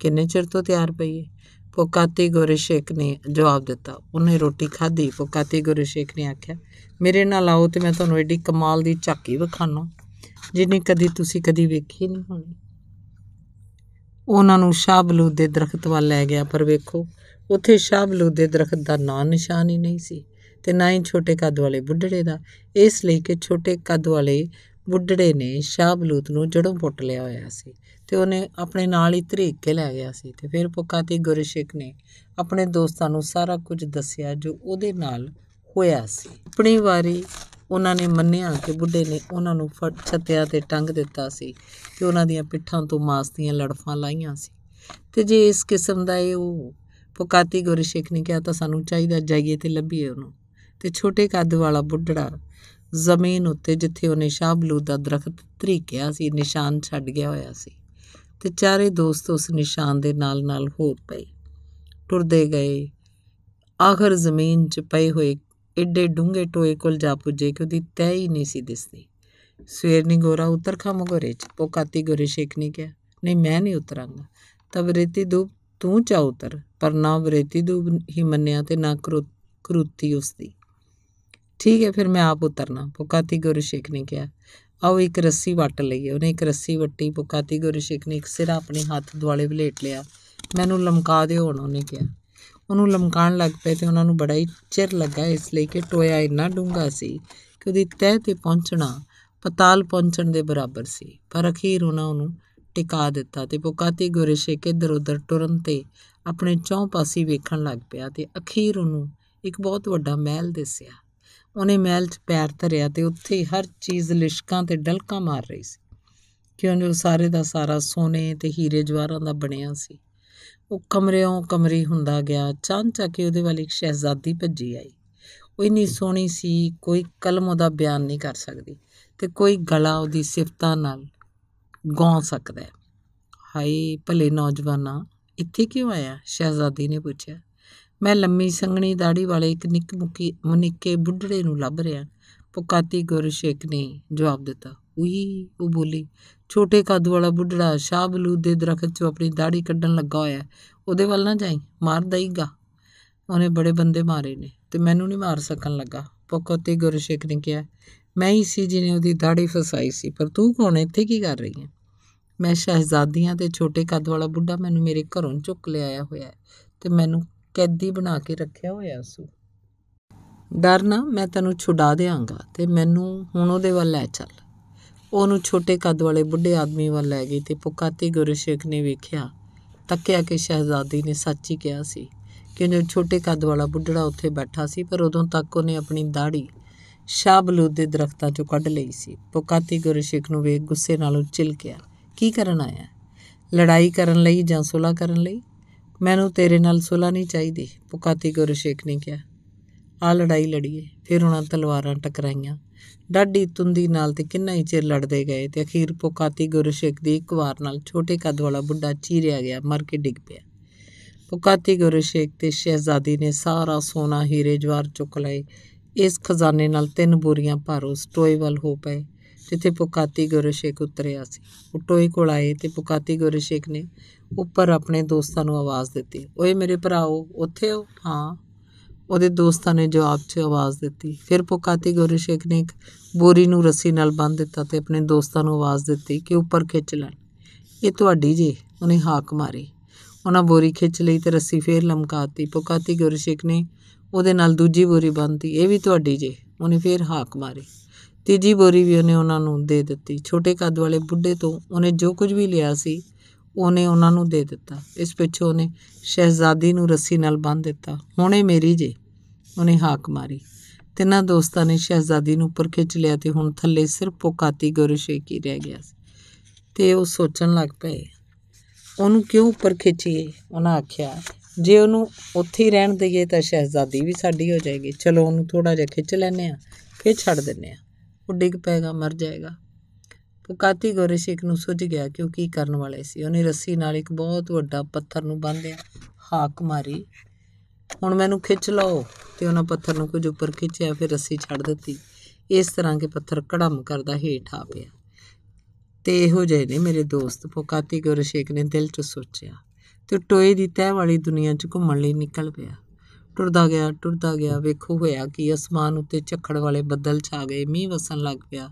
ਕਿੰਨੇ ਚਿਰ ਤੋਂ ਤਿਆਰ ਪਈ ਹੈ ਗੁਰੂ ਗੁਰਸ਼ੇਖ ਨੇ ਜਵਾਬ ਦਿੱਤਾ ਉਹਨੇ ਰੋਟੀ ਖਾਧੀ ਗੁਰੂ ਗੁਰਸ਼ੇਖ ਨੇ ਆਖਿਆ ਮੇਰੇ ਨਾਲ ਆਓ ਤੇ ਮੈਂ ਤੁਹਾਨੂੰ ਐਡੀ ਕਮਾਲ ਦੀ ਝਾਕੀ ਵਿਖਾਣਾ ਜਿੰਨੀ ਕਦੀ ਤੁਸੀਂ ਕਦੀ ਵੇਖੀ ਨਹੀਂ ਹੋਣੀ ਉਹਨਾਂ ਨੂੰ ਸ਼ਾਬਲੂ ਦੇ ਦਰਖਤ ਵੱਲ ਲੈ ਗਿਆ ਪਰ ਵੇਖੋ ਉੱਥੇ ਸ਼ਾਬਲੂ ਦੇ ਦਰਖਤ ਦਾ ਨਾਂ ਨਿਸ਼ਾਨ ਹੀ ਨਹੀਂ ਸੀ ਤੇ ਨਾ ਹੀ ਛੋਟੇ ਕੱਦ ਵਾਲੇ ਬੁੱਢੜੇ ਦਾ ਇਸ ਲਈ ਕਿ ਛੋਟੇ ਕੱਦ ਵਾਲੇ ਬੁੱਢੜੇ ਨੇ ਸ਼ਾਬਲੂਤ ਨੂੰ ਜੜੋਂ ਪੁੱਟ ਲਿਆ ਹੋਇਆ ਸੀ ਤੇ ਉਹਨੇ ਆਪਣੇ ਨਾਲ ਹੀ ਧਰੇਕ ਕੇ ਲੈ ਗਿਆ ਸੀ ਤੇ ਫਿਰ ਪੁਕਾਤੀ ਗੁਰਸ਼ਿਕ ਨੇ ਆਪਣੇ ਦੋਸਤਾਂ ਨੂੰ ਸਾਰਾ ਕੁਝ ਦੱਸਿਆ ਜੋ ਉਹਦੇ ਨਾਲ ਹੋਇਆ ਸੀ ਆਪਣੀ ਵਾਰੀ ਉਹਨਾਂ ਨੇ ਮੰਨਿਆ ਕਿ ਬੁੱਢੇ ਨੇ ਉਹਨਾਂ ਨੂੰ ਫੜ ਛੱਤਿਆ ਤੇ ਟੰਗ ਦਿੱਤਾ ਸੀ ਤੇ ਉਹਨਾਂ ਦੀਆਂ ਪਿੱਠਾਂ ਤੋਂ ਮਾਸ ਦੀਆਂ ਲੜਫਾਂ ਲਾਈਆਂ ਸੀ ਤੇ ਜੇ ਇਸ ਕਿਸਮ ਦਾ ਇਹ ਉਹ ਪੁਕਾਤੀ ਗੁਰਸ਼ੇਖ ਨੇ ਕਿਹਾ ਤਾਂ ਸਾਨੂੰ ਚਾਹੀਦਾ ਜਾਈਏ ਤੇ ਲੱਭੀਏ ਉਹਨੂੰ ਤੇ ਛੋਟੇ ਕੱਦ ਵਾਲਾ ਬੁੱਢੜਾ ਜ਼ਮੀਨ ਉੱਤੇ ਜਿੱਥੇ ਉਹਨੇ ਸ਼ਾਹਬਲੂ ਦਾ ਦਰਖਤ ਧਰੀਕਿਆ ਸੀ ਨਿਸ਼ਾਨ ਛੱਡ ਗਿਆ ਹੋਇਆ ਸੀ ਤੇ ਚਾਰੇ ਦੋਸਤ ਉਸ ਨਿਸ਼ਾਨ ਦੇ ਨਾਲ-ਨਾਲ ਹੋ ਪਏ ਟੁਰਦੇ ਗਏ ਆਖਰ ਜ਼ਮੀਨ 'ਚ ਪਏ ਹੋਏ ਏਡੇ ਡੂੰਘੇ ਟੋਏ ਕੋਲ ਜਾ ਪੁੱਜੇ ਕਿ ਉਹਦੀ ਤੈ ਹੀ ਨਹੀਂ ਸੀ ਦਿਸਦੀ ਸਵੇਰ ਨਹੀਂ ਗੋਰਾ ਉਤਰ ਖਾ ਮਗੋਰੇ ਚ ਪੋਕਾਤੀ ਗੋਰੇ ਸ਼ੇਖ ਨੇ ਕਿਹਾ ਨਹੀਂ ਮੈਂ ਨਹੀਂ ਉਤਰਾਂਗਾ ਤਬ ਰੇਤੀ ਦੂਬ ਤੂੰ ਚਾ ਉਤਰ ਪਰ ਨਾ ਬਰੇਤੀ ਦੂਬ ਹੀ ਮੰਨਿਆ ਤੇ ਨਾ ਕਰੂਤੀ ਉਸਦੀ ਠੀਕ ਹੈ ਫਿਰ ਮੈਂ ਆਪ ਉਤਰਨਾ ਪੁਕਾਤੀ ਗੁਰੂ ਸ਼ੇਖ ਨੇ ਕਿਹਾ ਆਓ ਇੱਕ ਰੱਸੀ ਵੱਟ ਲਈਏ ਉਹਨੇ ਇੱਕ ਰੱਸੀ ਵੱਟੀ ਪੁਕਾਤੀ ਗੁਰੂ ਸ਼ੇਖ ਨੇ ਇੱਕ ਸਿਰ ਆਪਣੇ ਹੱਥ ਦੁਆਲੇ ਵਲੇਟ ਲਿਆ ਮੈਨੂੰ ਲਮਕਾ ਦਿਓ ਉਹਨੇ ਕਿਹਾ ਉਹਨੂੰ ਲਮਕਾਣ ਲੱਗ ਪਏ ਤੇ ਉਹਨਾਂ ਨੂੰ ਬੜਾ ਹੀ ਚਿਰ ਲੱਗਾ ਇਸ ਲਈ ਕਿ ਟੋਇਆ ਇੰਨਾ ਡੂੰਘਾ ਸੀ ਕਿ ਉਹਦੀ ਤਹਿ ਤੇ ਪਹੁੰਚਣਾ ਪਤਾਲ ਪਹੁੰਚਣ ਦੇ ਬਰਾਬਰ ਸੀ ਪਰ ਅਖੀਰ ਉਹਨਾਂ ਉਹਨੂੰ ਟਿਕਾ ਦਿੱਤਾ ਤੇ ਪੁਕਾਤੀ ਗੁਰੇਸ਼ੇ ਕੇ ਉਧਰ ਟੁਰਨ ਤੇ ਆਪਣੇ ਚੌਂ ਪਾਸੇ ਵੇਖਣ ਲੱਗ ਪਿਆ ਤੇ ਅਖੀਰ ਉਹਨੂੰ ਇੱਕ ਬਹੁਤ ਵੱਡਾ ਮਹਿਲ ਦਿਸਿਆ ਉਹਨੇ ਮਹਿਲ 'ਚ ਪੈਰ ਧਰਿਆ ਤੇ ਉੱਥੇ ਹਰ ਚੀਜ਼ ਲਿਸ਼ਕਾਂ ਤੇ ਡਲਕਾਂ ਮਾਰ ਰਹੀ ਸੀ ਕਿਉਂਕਿ ਉਹ ਸਾਰੇ ਦਾ ਸਾਰਾ ਸੋਨੇ ਤੇ ਹੀਰੇ ਜਵਾਹਰਾਂ ਦਾ ਬਣਿਆ ਸੀ ਉਹ ਕਮਰਿਓਂ ਕਮਰੀ ਹੁੰਦਾ ਗਿਆ ਚਾਂਚਾ ਕੇ ਉਹਦੇ ਵਾਲੀ ਇੱਕ ਸ਼ਹਿਜ਼ਾਦੀ ਭੱਜੀ ਆਈ ਉਹ ਇੰਨੀ ਸੋਹਣੀ ਸੀ ਕੋਈ ਕਲਮ ਉਹਦਾ ਬਿਆਨ ਨਹੀਂ ਕਰ ਸਕਦੀ ਤੇ ਕੋਈ ਗਲਾ ਉਹਦੀ ਸਿਫਤਾਂ ਨਾਲ ਗਾਉ ਸਕਦਾ ਹਾਈ ਭਲੇ ਨੌਜਵਾਨਾ ਇੱਥੇ ਕਿਉਂ ਆਇਆ ਸ਼ਹਿਜ਼ਾਦੀ ਨੇ ਪੁੱਛਿਆ ਮੈਂ ਲੰਮੀ ਸੰਗਣੀ ਦਾੜੀ ਵਾਲੇ ਇੱਕ ਨਿੱਕ ਮੁਕੀ ਮੁਨਿੱਕੇ ਬੁੱਢੜੇ ਨੂੰ ਲੱਭ ਰਿਹਾ ਪੁਕਾਤੀ ਗੁਰਸ਼ੇਖ ਨੇ ਜਵਾਬ ਦਿੱਤਾ ਉਹੀ ਉਹ ਬੋਲੀ ਛੋਟੇ ਕੱਦ ਵਾਲਾ ਬੁੱਢੜਾ ਸ਼ਾਹਬਲੂ ਦੇ ਦਰਖਤ 'ਚੋਂ ਆਪਣੀ ਦਾੜੀ ਕੱਢਣ ਲੱਗਾ ਹੋਇਆ ਉਹਦੇ ਵੱਲ ਨਾ ਜਾਈ ਮਾਰ ਦਈਗਾ ਉਹਨੇ ਬੜੇ ਬੰਦੇ ਮਾਰੇ ਨੇ ਤੇ ਮੈਨੂੰ ਨਹੀਂ ਮਾਰ ਸਕਣ ਲੱਗਾ ਪਕੋਤੀ ਗੁਰਸ਼ੇਖ ਨੇ ਕਿਹਾ ਮੈਂ ਹੀ ਸੀ ਜਿਹਨੇ ਉਹਦੀ ਦਾੜੀ ਫਸਾਈ ਸੀ ਪਰ ਤੂੰ ਕੌਣ ਇੱਥੇ ਕੀ ਕਰ ਰਹੀ ਹੈ ਮੈਂ ਸ਼ਹਿਜ਼ਾਦੀਆਂ ਤੇ ਛੋਟੇ ਕੱਦ ਵਾਲਾ ਬੁੱਢਾ ਮੈਨੂੰ ਮੇਰੇ ਘਰੋਂ ਚੁੱਕ ਲਿਆਇਆ ਹੋਇਆ ਹੈ ਤੇ ਮੈਨੂੰ ਕੈਦੀ ਬਣਾ ਕੇ ਰੱਖਿਆ ਹੋਇਆ ਸੀ ਡਰ ਨਾ ਮੈਂ ਤੈਨੂੰ ਛੁਡਾ ਦੇਵਾਂਗਾ ਤੇ ਮੈਨੂੰ ਹੁਣ ਉਹਦੇ ਵੱਲ ਲੈ ਚੱਲ ਉਹਨੂੰ ਛੋਟੇ ਕੱਦ ਵਾਲੇ ਬੁੱਢੇ ਆਦਮੀ ਵੱਲ ਲੈ ਗਈ ਤੇ ਪੁਕਾਤੀ ਗੁਰੂ ਸ਼ੇਖ ਨੇ ਵੇਖਿਆ ਤੱਕਿਆ ਕਿ ਸ਼ਹਿਜ਼ਾਦੀ ਨੇ ਸੱਚ ਹੀ ਕਿਹਾ ਸੀ ਕਿ ਉਹ ਛੋਟੇ ਕੱਦ ਵਾਲਾ ਬੁੱਢੜਾ ਉੱਥੇ ਬੈਠਾ ਸੀ ਪਰ ਉਦੋਂ ਤੱਕ ਉਹਨੇ ਆਪਣੀ ਦਾੜੀ ਸ਼ਾਬਲੂ ਦੇ ਦਰਖਤਾਂ ਚੋਂ ਕੱਢ ਲਈ ਸੀ ਪੁਕਾਤੀ ਗੁਰੂ ਸ਼ੇਖ ਨੂੰ ਵੇਖ ਗੁੱਸੇ ਨਾਲ ਗਿਆ ਕੀ ਕਰਨ ਆਇਆ ਲੜਾਈ ਕਰਨ ਲਈ ਜਾਂ ਸੁਲਾ ਕਰਨ ਲਈ ਮੈਨੂੰ ਤੇਰੇ ਨਾਲ ਸੁਲਾ ਨਹੀਂ ਚਾਹੀਦੀ ਪੁਕਾਤੀ ਗੁਰੂ ਸ਼ੇਖ ਨੇ ਕਿਹਾ ਆ ਲੜਾਈ ਲੜੀਏ ਫਿਰ ਉਹਨਾਂ ਤਲਵਾਰਾਂ ਟਕਰਾਈਆਂ ਡਾਢੀ ਤੁੰਦੀ ਨਾਲ ਤੇ ਕਿੰਨਾ ਹੀ ਚਿਰ ਲੜਦੇ ਗਏ ਤੇ ਅਖੀਰ ਪੁਕਾਤੀ ਗੁਰਸ਼ੇਖ ਦੀ ਇੱਕ ਵਾਰ ਨਾਲ ਛੋਟੇ ਕੱਦ ਵਾਲਾ ਬੁੱਢਾ ਚੀਰਿਆ ਗਿਆ ਮਰ ਕੇ ਡਿੱਗ ਪਿਆ ਪੁਕਾਤੀ ਗੁਰਸ਼ੇਖ ਤੇ ਸ਼ਹਿਜ਼ਾਦੀ ਨੇ ਸਾਰਾ ਸੋਨਾ ਹੀਰੇ ਜਵਾਰ ਚੁੱਕ ਲਏ ਇਸ ਖਜ਼ਾਨੇ ਨਾਲ ਤਿੰਨ ਬੋਰੀਆਂ ਭਰ ਉਸ ਟੋਏ ਵੱਲ ਹੋ ਪਏ ਜਿੱਥੇ ਪੁਕਾਤੀ ਗੁਰਸ਼ੇਖ ਉਤਰਿਆ ਸੀ ਉਹ ਟੋਏ ਕੋਲ ਆਏ ਤੇ ਪੁਕਾਤੀ ਗੁਰਸ਼ੇਖ ਨੇ ਉੱਪਰ ਆਪਣੇ ਦੋਸਤਾਂ ਨੂੰ ਆਵਾਜ਼ ਦਿੱਤੀ ਓਏ ਮੇਰੇ ਭਰਾਓ ਉੱਥੇ ਹੋ ਹਾਂ ਉਹਦੇ ਦੋਸਤਾਂ ਨੇ ਜਵਾਬ 'ਚ ਆਵਾਜ਼ ਦਿੱਤੀ ਫਿਰ ਪੁਕਾਤੀ ਗੁਰੂ ਸ਼ੇਖ ਨੇ ਇੱਕ ਬੋਰੀ ਨੂੰ ਰੱਸੀ ਨਾਲ ਬੰਨ੍ਹ ਦਿੱਤਾ ਤੇ ਆਪਣੇ ਦੋਸਤਾਂ ਨੂੰ ਆਵਾਜ਼ ਦਿੱਤੀ ਕਿ ਉੱਪਰ ਖਿੱਚ ਲੈਣ ਇਹ ਤੁਹਾਡੀ ਜੀ ਉਹਨੇ ਹਾਕ ਮਾਰੀ ਉਹਨਾਂ ਬੋਰੀ ਖਿੱਚ ਲਈ ਤੇ ਰੱਸੀ ਫੇਰ ਲਮਕਾਤੀ ਪੁਕਾਤੀ ਗੁਰੂ ਸ਼ੇਖ ਨੇ ਉਹਦੇ ਨਾਲ ਦੂਜੀ ਬੋਰੀ ਬੰਨ੍ਹਤੀ ਇਹ ਵੀ ਤੁਹਾਡੀ ਜੇ ਉਹਨੇ ਫੇਰ ਹਾਕ ਮਾਰੀ ਤੀਜੀ ਬੋਰੀ ਵੀ ਉਹਨੇ ਉਹਨਾਂ ਨੂੰ ਦੇ ਦਿੱਤੀ ਛੋਟੇ ਕੱਦ ਵਾਲੇ ਬੁੱਢੇ ਤੋਂ ਉਹਨੇ ਜੋ ਕੁਝ ਵੀ ਲਿਆ ਸੀ ਉਹਨੇ ਉਹਨਾਂ ਨੂੰ ਦੇ ਦਿੱਤਾ ਇਸ ਪਿੱਛੋਂ ਉਹਨੇ ਸ਼ਹਿਜ਼ਾਦੀ ਨੂੰ ਰੱਸੀ ਨਾਲ ਬੰਨ੍ਹ ਦਿੱਤਾ ਹੁਣੇ ਮੇਰੀ ਜੇ ਉਹਨੇ ਹਾਕ ਮਾਰੀ ਤਿੰਨਾਂ ਦੋਸਤਾਂ ਨੇ ਸ਼ਹਿਜ਼ਾਦੀ ਨੂੰ ਉੱਪਰ ਖਿੱਚ ਲਿਆ ਤੇ ਹੁਣ ਥੱਲੇ ਸਿਰਫ ਪੁਕਾਤੀ ਗੁਰੂ ਸ਼ੇਕੀ ਰਹਿ ਗਿਆ ਸੀ ਤੇ ਉਹ ਸੋਚਣ ਲੱਗ ਪਏ ਉਹਨੂੰ ਕਿਉਂ ਉੱਪਰ ਖਿੱਚੀਏ ਉਹਨਾਂ ਆਖਿਆ ਜੇ ਉਹਨੂੰ ਉੱਥੇ ਹੀ ਰਹਿਣ ਦਈਏ ਤਾਂ ਸ਼ਹਿਜ਼ਾਦੀ ਵੀ ਸਾਡੀ ਹੋ ਜਾਏਗੀ ਚਲੋ ਉਹਨੂੰ ਥੋੜਾ ਜਿਹਾ ਖਿੱਚ ਲੈਨੇ ਆ ਫੇਰ ਛੱਡ ਦਿੰਨੇ ਆ ਉਹ ਡਿੱਗ ਪੈਗਾ ਮਰ ਜਾਏਗਾ ਪੁਕਾਤੀ ਗੋਰੇਸ਼ੇਕ ਨੂੰ ਸੁੱਝ ਗਿਆ ਕਿ ਉਹ ਕੀ ਕਰਨ ਵਾਲੇ ਸੀ ਉਹਨੇ ਰੱਸੀ ਨਾਲ ਇੱਕ ਬਹੁਤ ਵੱਡਾ ਪੱਥਰ ਨੂੰ ਬੰਨ੍ਹਿਆ ਹਾਕ ਮਾਰੀ ਹੁਣ ਮੈਨੂੰ ਖਿੱਚ ਲਓ ਤੇ ਉਹਨਾਂ ਪੱਥਰ ਨੂੰ ਕੁਝ ਉੱਪਰ ਖਿੱਚਿਆ ਫਿਰ ਰੱਸੀ ਛੱਡ ਦਿੱਤੀ ਇਸ ਤਰ੍ਹਾਂ ਕਿ ਪੱਥਰ ਕੜਮ ਕਰਦਾ ਹੇਠ ਆ ਪਿਆ ਤੇ ਇਹੋ ਜਿਹੇ ਨੇ ਮੇਰੇ ਦੋਸਤ ਪੁਕਾਤੀ ਗੁਰਸ਼ੇਖ ਨੇ ਦਿਲ 'ਚ ਸੋਚਿਆ ਤੇ ਟੋਏ ਦੀ ਤਹਿ ਵਾਲੀ ਦੁਨੀਆ 'ਚ ਘੁੰਮਣ ਲਈ ਨਿਕਲ ਪਿਆ ਟੁਰਦਾ ਗਿਆ ਟੁਰਦਾ ਗਿਆ ਵੇਖੋ ਹੋਇਆ ਕਿ ਅਸਮਾਨ ਉੱਤੇ ਝੱਖੜ ਵਾਲੇ ਬੱਦਲ ਛਾ ਗਏ ਮੀਂਹ ਵਸਣ ਲੱਗ ਪਿਆ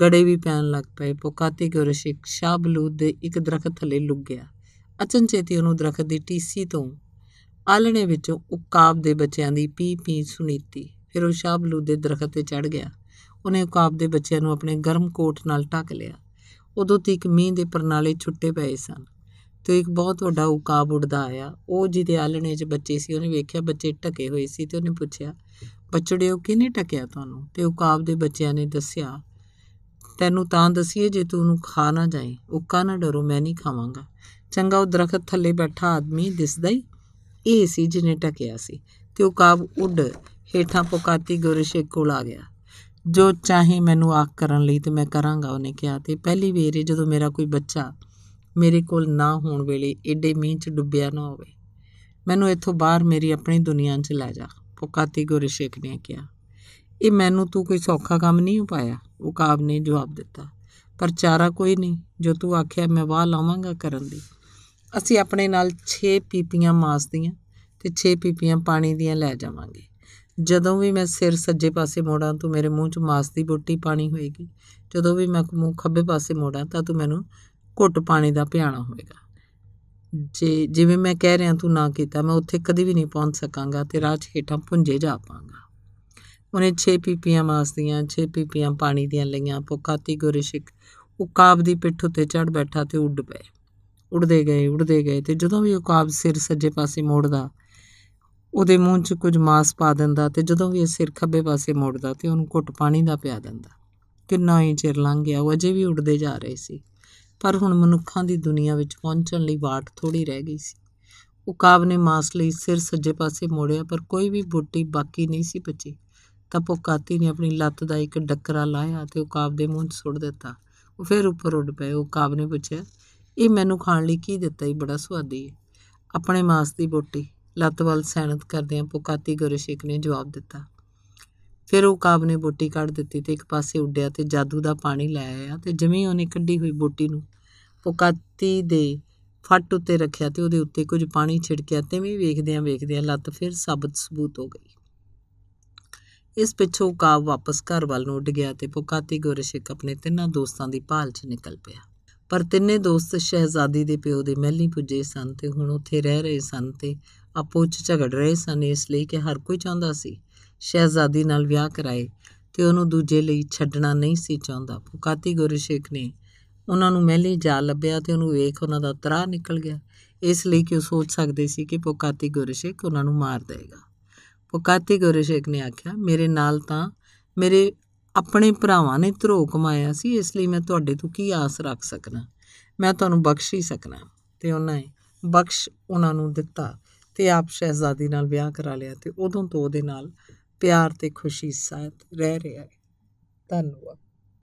ਗੜੇ ਵੀ ਪੈਣ ਲੱਗ ਪਏ ਪੋਕਾਤੀ ਗੁਰਸ਼ਿਕ ਸ਼ਾਹਬਲੂਦ ਦੇ ਇੱਕ ਦਰਖਤ ਥੱਲੇ ਲੁੱਕ ਗਿਆ ਅਚਨਚੇਤੀ ਉਹਨੂੰ ਦਰਖਤ ਦੀ ਟੀਸੀ ਤੋਂ ਆਲਣੇ ਵਿੱਚੋਂ ਉਕਾਬ ਦੇ ਬੱਚਿਆਂ ਦੀ ਪੀ ਪੀ ਸੁਣੀਤੀ ਫਿਰ ਉਹ ਸ਼ਾਬਲੂ ਦੇ ਦਰਖਤ ਤੇ ਚੜ ਗਿਆ ਉਹਨੇ ਉਕਾਬ ਦੇ ਬੱਚਿਆਂ ਨੂੰ ਆਪਣੇ ਗਰਮ ਕੋਟ ਨਾਲ ਢੱਕ ਲਿਆ ਉਦੋਂ ਤੱਕ ਮੀਂਹ ਦੇ ਪਰਨਾਲੇ ਛੁੱਟੇ ਪਏ ਸਨ ਤੇ ਇੱਕ ਬਹੁਤ ਵੱਡਾ ਉਕਾਬ ਉੱਡਦਾ ਆਇਆ ਉਹ ਜਿਹਦੇ ਆਲਣੇ 'ਚ ਬੱਚੇ ਸੀ ਉਹਨੇ ਵੇਖਿਆ ਬੱਚੇ ਟਕੇ ਹੋਏ ਸੀ ਤੇ ਉਹਨੇ ਪੁੱਛਿਆ ਬੱਚੜਿਓ ਕਿਨੇ ਟਕਿਆ ਤੁਹਾਨੂੰ ਤੇ ਉਕਾਬ ਦੇ ਬੱਚਿਆਂ ਨੇ ਦੱਸਿਆ ਤੈਨੂੰ ਤਾਂ ਦਸੀਏ ਜੇ ਤੂੰ ਉਹਨੂੰ ਖਾ ਨਾ ਜਾਏ ਉੱਕਾ ਨਾ ਡਰੋ ਮੈਂ ਨਹੀਂ ਖਾਵਾਂਗਾ ਚੰਗਾ ਉਹ ਦਰਖਤ ਥੱਲੇ ਬੈਠਾ ਆਦਮੀ ਦਿਸਦਾ ਹੀ ਇਹ ਸੀ ਜਿਹਨੇ ਟਕਿਆ ਸੀ ਤੇ ਉਹ ਕਾਬ ਉੱਡ ਹੇਠਾਂ ਪੁਕਾਤੀ ਗੁਰਸ਼ੇ ਕੋਲ ਆ ਗਿਆ ਜੋ ਚਾਹੇ ਮੈਨੂੰ ਆਖ ਕਰਨ ਲਈ ਤੇ ਮੈਂ ਕਰਾਂਗਾ ਉਹਨੇ ਕਿਹਾ ਤੇ ਪਹਿਲੀ ਵੇਰ ਜਦੋਂ ਮੇਰਾ ਕੋਈ ਬੱਚਾ ਮੇਰੇ ਕੋਲ ਨਾ ਹੋਣ ਵੇਲੇ ਏਡੇ ਮੀਂਹ 'ਚ ਡੁੱਬਿਆ ਨਾ ਹੋਵੇ ਮੈਨੂੰ ਇੱਥੋਂ ਬਾਹਰ ਮੇਰੀ ਆਪਣੀ ਦੁਨੀਆ 'ਚ ਲੈ ਜਾ ਪੁਕਾਤੀ ਗੁਰਸ਼ੇਕ ਨੇ ਕਿਹਾ ਇਹ ਮੈਨੂੰ ਤੂੰ ਕੋਈ ਸੌਖਾ ਕੰਮ ਨਹੀਂ ਉਪਾਇਆ ਉਕਾਬ ਨੇ ਜਵਾਬ ਦਿੱਤਾ ਪਰ ਚਾਰਾ ਕੋਈ ਨਹੀਂ ਜੋ ਤੂੰ ਆਖਿਆ ਮੈਂ ਵਾਹ ਲਾਵਾਂਗਾ ਕਰਨ ਦੀ ਅਸੀਂ ਆਪਣੇ ਨਾਲ 6 ਪੀਪੀਆਂ ਮਾਸ ਦੀਆਂ ਤੇ 6 ਪੀਪੀਆਂ ਪਾਣੀ ਦੀਆਂ ਲੈ ਜਾਵਾਂਗੇ ਜਦੋਂ ਵੀ ਮੈਂ ਸਿਰ ਸੱਜੇ ਪਾਸੇ ਮੋੜਾਂ ਤੂੰ ਮੇਰੇ ਮੂੰਹ 'ਚ ਮਾਸ ਦੀ ਬੋਟੀ ਪਾਣੀ ਹੋਏਗੀ ਜਦੋਂ ਵੀ ਮੈਂ ਮੂੰਹ ਖੱਬੇ ਪਾਸੇ ਮੋੜਾਂ ਤਾਂ ਤੂੰ ਮੈਨੂੰ ਘੁੱਟ ਪਾਣੀ ਦਾ ਪਿਆਣਾ ਹੋਏਗਾ ਜੇ ਜਿਵੇਂ ਮੈਂ ਕਹਿ ਰਿਹਾ ਤੂੰ ਨਾ ਕੀਤਾ ਮੈਂ ਉੱਥੇ ਕਦੀ ਵੀ ਨਹੀਂ ਪਹੁੰਚ ਸਕਾਂਗਾ ਤੇ ਰਾਹ 'ਚ ਹੇਠਾਂ ਪੁੰਜੇ ਜਾ ਪਾਂਗਾ ਉਹਨੇ 6 ਪੀਪੀਆਂ ਮਾਸ ਦੀਆਂ 6 ਪੀਪੀਆਂ ਪਾਣੀ ਦੀਆਂ ਲਈਆਂ ਭੁਖਾਤੀ ਗੁਰਿਸ਼ਿਕ ਉਕਾਬ ਦੀ ਪਿੱਠ ਉੱਤੇ ਚੜ ਬੈਠਾ ਤੇ ਉੱਡ ਪਏ ਉੱਡਦੇ ਗਏ ਉੱਡਦੇ ਗਏ ਤੇ ਜਦੋਂ ਵੀ ਉਕਾਬ ਸਿਰ ਸੱਜੇ ਪਾਸੇ ਮੋੜਦਾ ਉਹਦੇ ਮੂੰਹ 'ਚ ਕੁਝ ਮਾਸ ਪਾ ਦਿੰਦਾ ਤੇ ਜਦੋਂ ਵੀ ਇਹ ਸਿਰ ਖੱਬੇ ਪਾਸੇ ਮੋੜਦਾ ਤੇ ਉਹਨੂੰ ਘੁੱਟ ਪਾਣੀ ਦਾ ਪਿਆ ਦਿੰਦਾ ਕਿੰਨਾ ਹੀ ਚਿਰ ਲੰਘ ਗਿਆ ਉਹ ਅਜੇ ਵੀ ਉੱਡਦੇ ਜਾ ਰਹੇ ਸੀ ਪਰ ਹੁਣ ਮਨੁੱਖਾਂ ਦੀ ਦੁਨੀਆ ਵਿੱਚ ਪਹੁੰਚਣ ਲਈ ਬਾਟ ਥੋੜੀ ਰਹਿ ਗਈ ਸੀ ਉਕਾਬ ਨੇ ਮਾਸ ਲਈ ਸਿਰ ਸੱਜੇ ਪਾਸੇ ਮੋੜਿਆ ਪਰ ਕੋਈ ਵੀ ਬੁੱਟੀ ਬਾਕੀ ਨਹੀਂ ਸੀ ਬਚੀ ਤਾਂ ਪੋਕਾਤੀ ਨੇ ਆਪਣੀ ਲੱਤ ਦਾ ਇੱਕ ਡੱਕਰਾ ਲਾਇਆ ਤੇ ਉਹ ਕਾਬ ਦੇ ਮੂੰਹ 'ਚ ਸੁੱਟ ਦਿੱਤਾ ਉਹ ਫਿਰ ਉੱਪਰ ਉੱਡ ਪਏ ਉਹ ਕਾਬ ਨੇ ਪੁੱਛਿਆ ਇਹ ਮੈਨੂੰ ਖਾਣ ਲਈ ਕੀ ਦਿੱਤਾ ਈ ਬੜਾ ਸਵਾਦੀ ਹੈ ਆਪਣੇ ਮਾਸ ਦੀ ਬੋਟੀ ਲੱਤ ਵੱਲ ਸੈਨਤ ਆ ਪੋਕਾਤੀ ਗੁਰਸ਼ੇਕ ਨੇ ਜਵਾਬ ਦਿੱਤਾ ਫਿਰ ਉਹ ਕਾਬ ਨੇ ਬੋਟੀ ਕੱਢ ਦਿੱਤੀ ਤੇ ਇੱਕ ਪਾਸੇ ਉੱਡਿਆ ਤੇ ਜਾਦੂ ਦਾ ਪਾਣੀ ਲੈ ਆਇਆ ਤੇ ਜਿਵੇਂ ਉਹਨੇ ਕੱਢੀ ਹੋਈ ਬੋਟੀ ਨੂੰ ਪੋਕਾਤੀ ਦੇ ਫੱਟ ਉੱਤੇ ਰੱਖਿਆ ਤੇ ਉਹਦੇ ਉੱਤੇ ਕੁਝ ਪਾਣੀ ਛਿੜਕਿਆ ਤੇ ਵੀ ਵੇਖਦੇ ਆ ਵੇਖਦੇ ਆ ਲੱਤ ਫਿਰ ਸਾਬਤ ਸਬੂਤ ਹੋ ਗਈ ਇਸ ਪਿੱਛੋਂ ਕਾਵ ਵਾਪਸ ਘਰ ਵੱਲ ਨੂੰ ਉੱਡ ਗਿਆ ਤੇ ਪੁਕਾਤੀ ਗੁਰਸ਼ਿਕ ਆਪਣੇ ਤਿੰਨਾਂ ਦੋਸਤਾਂ ਦੀ ਭਾਲ 'ਚ ਨਿਕਲ ਪਿਆ ਪਰ ਤਿੰਨੇ ਦੋਸਤ ਸ਼ਹਿਜ਼ਾਦੀ ਦੇ ਪਿਓ ਦੇ ਮਹਿਲੀ ਪੁੱਜੇ ਸਨ ਤੇ ਹੁਣ ਉੱਥੇ ਰਹਿ ਰਹੇ ਸਨ ਤੇ ਆਪੋ 'ਚ ਝਗੜ ਰਹੇ ਸਨ ਇਸ ਲਈ ਕਿ ਹਰ ਕੋਈ ਚਾਹੁੰਦਾ ਸੀ ਸ਼ਹਿਜ਼ਾਦੀ ਨਾਲ ਵਿਆਹ ਕਰਾਏ ਤੇ ਉਹਨੂੰ ਦੂਜੇ ਲਈ ਛੱਡਣਾ ਨਹੀਂ ਸੀ ਚਾਹੁੰਦਾ ਪੁਕਾਤੀ ਗੁਰਸ਼ਿਕ ਨੇ ਉਹਨਾਂ ਨੂੰ ਮਹਿਲੀ ਜਾ ਲੱਭਿਆ ਤੇ ਉਹਨੂੰ ਵੇਖ ਉਹਨਾਂ ਦਾ ਤਰਾ ਨਿਕਲ ਗਿਆ ਇਸ ਲਈ ਕਿ ਉਹ ਸੋਚ ਸਕਦੇ ਸੀ ਕਿ ਪੁਕਾਤੀ ਗੁਰਸ਼ਿਕ ਉਹਨਾਂ ਨੂੰ ਮਾਰ ਦੇਗਾ ਉਹ ਕਾਤੀ ਸ਼ੇਖ ਨੇ ਆਖਿਆ ਮੇਰੇ ਨਾਲ ਤਾਂ ਮੇਰੇ ਆਪਣੇ ਭਰਾਵਾਂ ਨੇ ਧਰੋ ਕਮਾਇਆ ਸੀ ਇਸ ਲਈ ਮੈਂ ਤੁਹਾਡੇ ਤੋਂ ਕੀ ਆਸ ਰੱਖ ਸਕਣਾ ਮੈਂ ਤੁਹਾਨੂੰ ਬਖਸ਼ ਹੀ ਸਕਣਾ ਤੇ ਉਹਨਾਂ ਨੇ ਬਖਸ਼ ਉਹਨਾਂ ਨੂੰ ਦਿੱਤਾ ਤੇ ਆਪ ਸ਼ਹਿਜ਼ਾਦੀ ਨਾਲ ਵਿਆਹ ਕਰਾ ਲਿਆ ਤੇ ਉਦੋਂ ਤੋਂ ਉਹਦੇ ਨਾਲ ਪਿਆਰ ਤੇ ਖੁਸ਼ੀ ਸਾਥ ਰਹਿ ਰਿਹਾ ਹੈ ਧੰਨਵਾਦ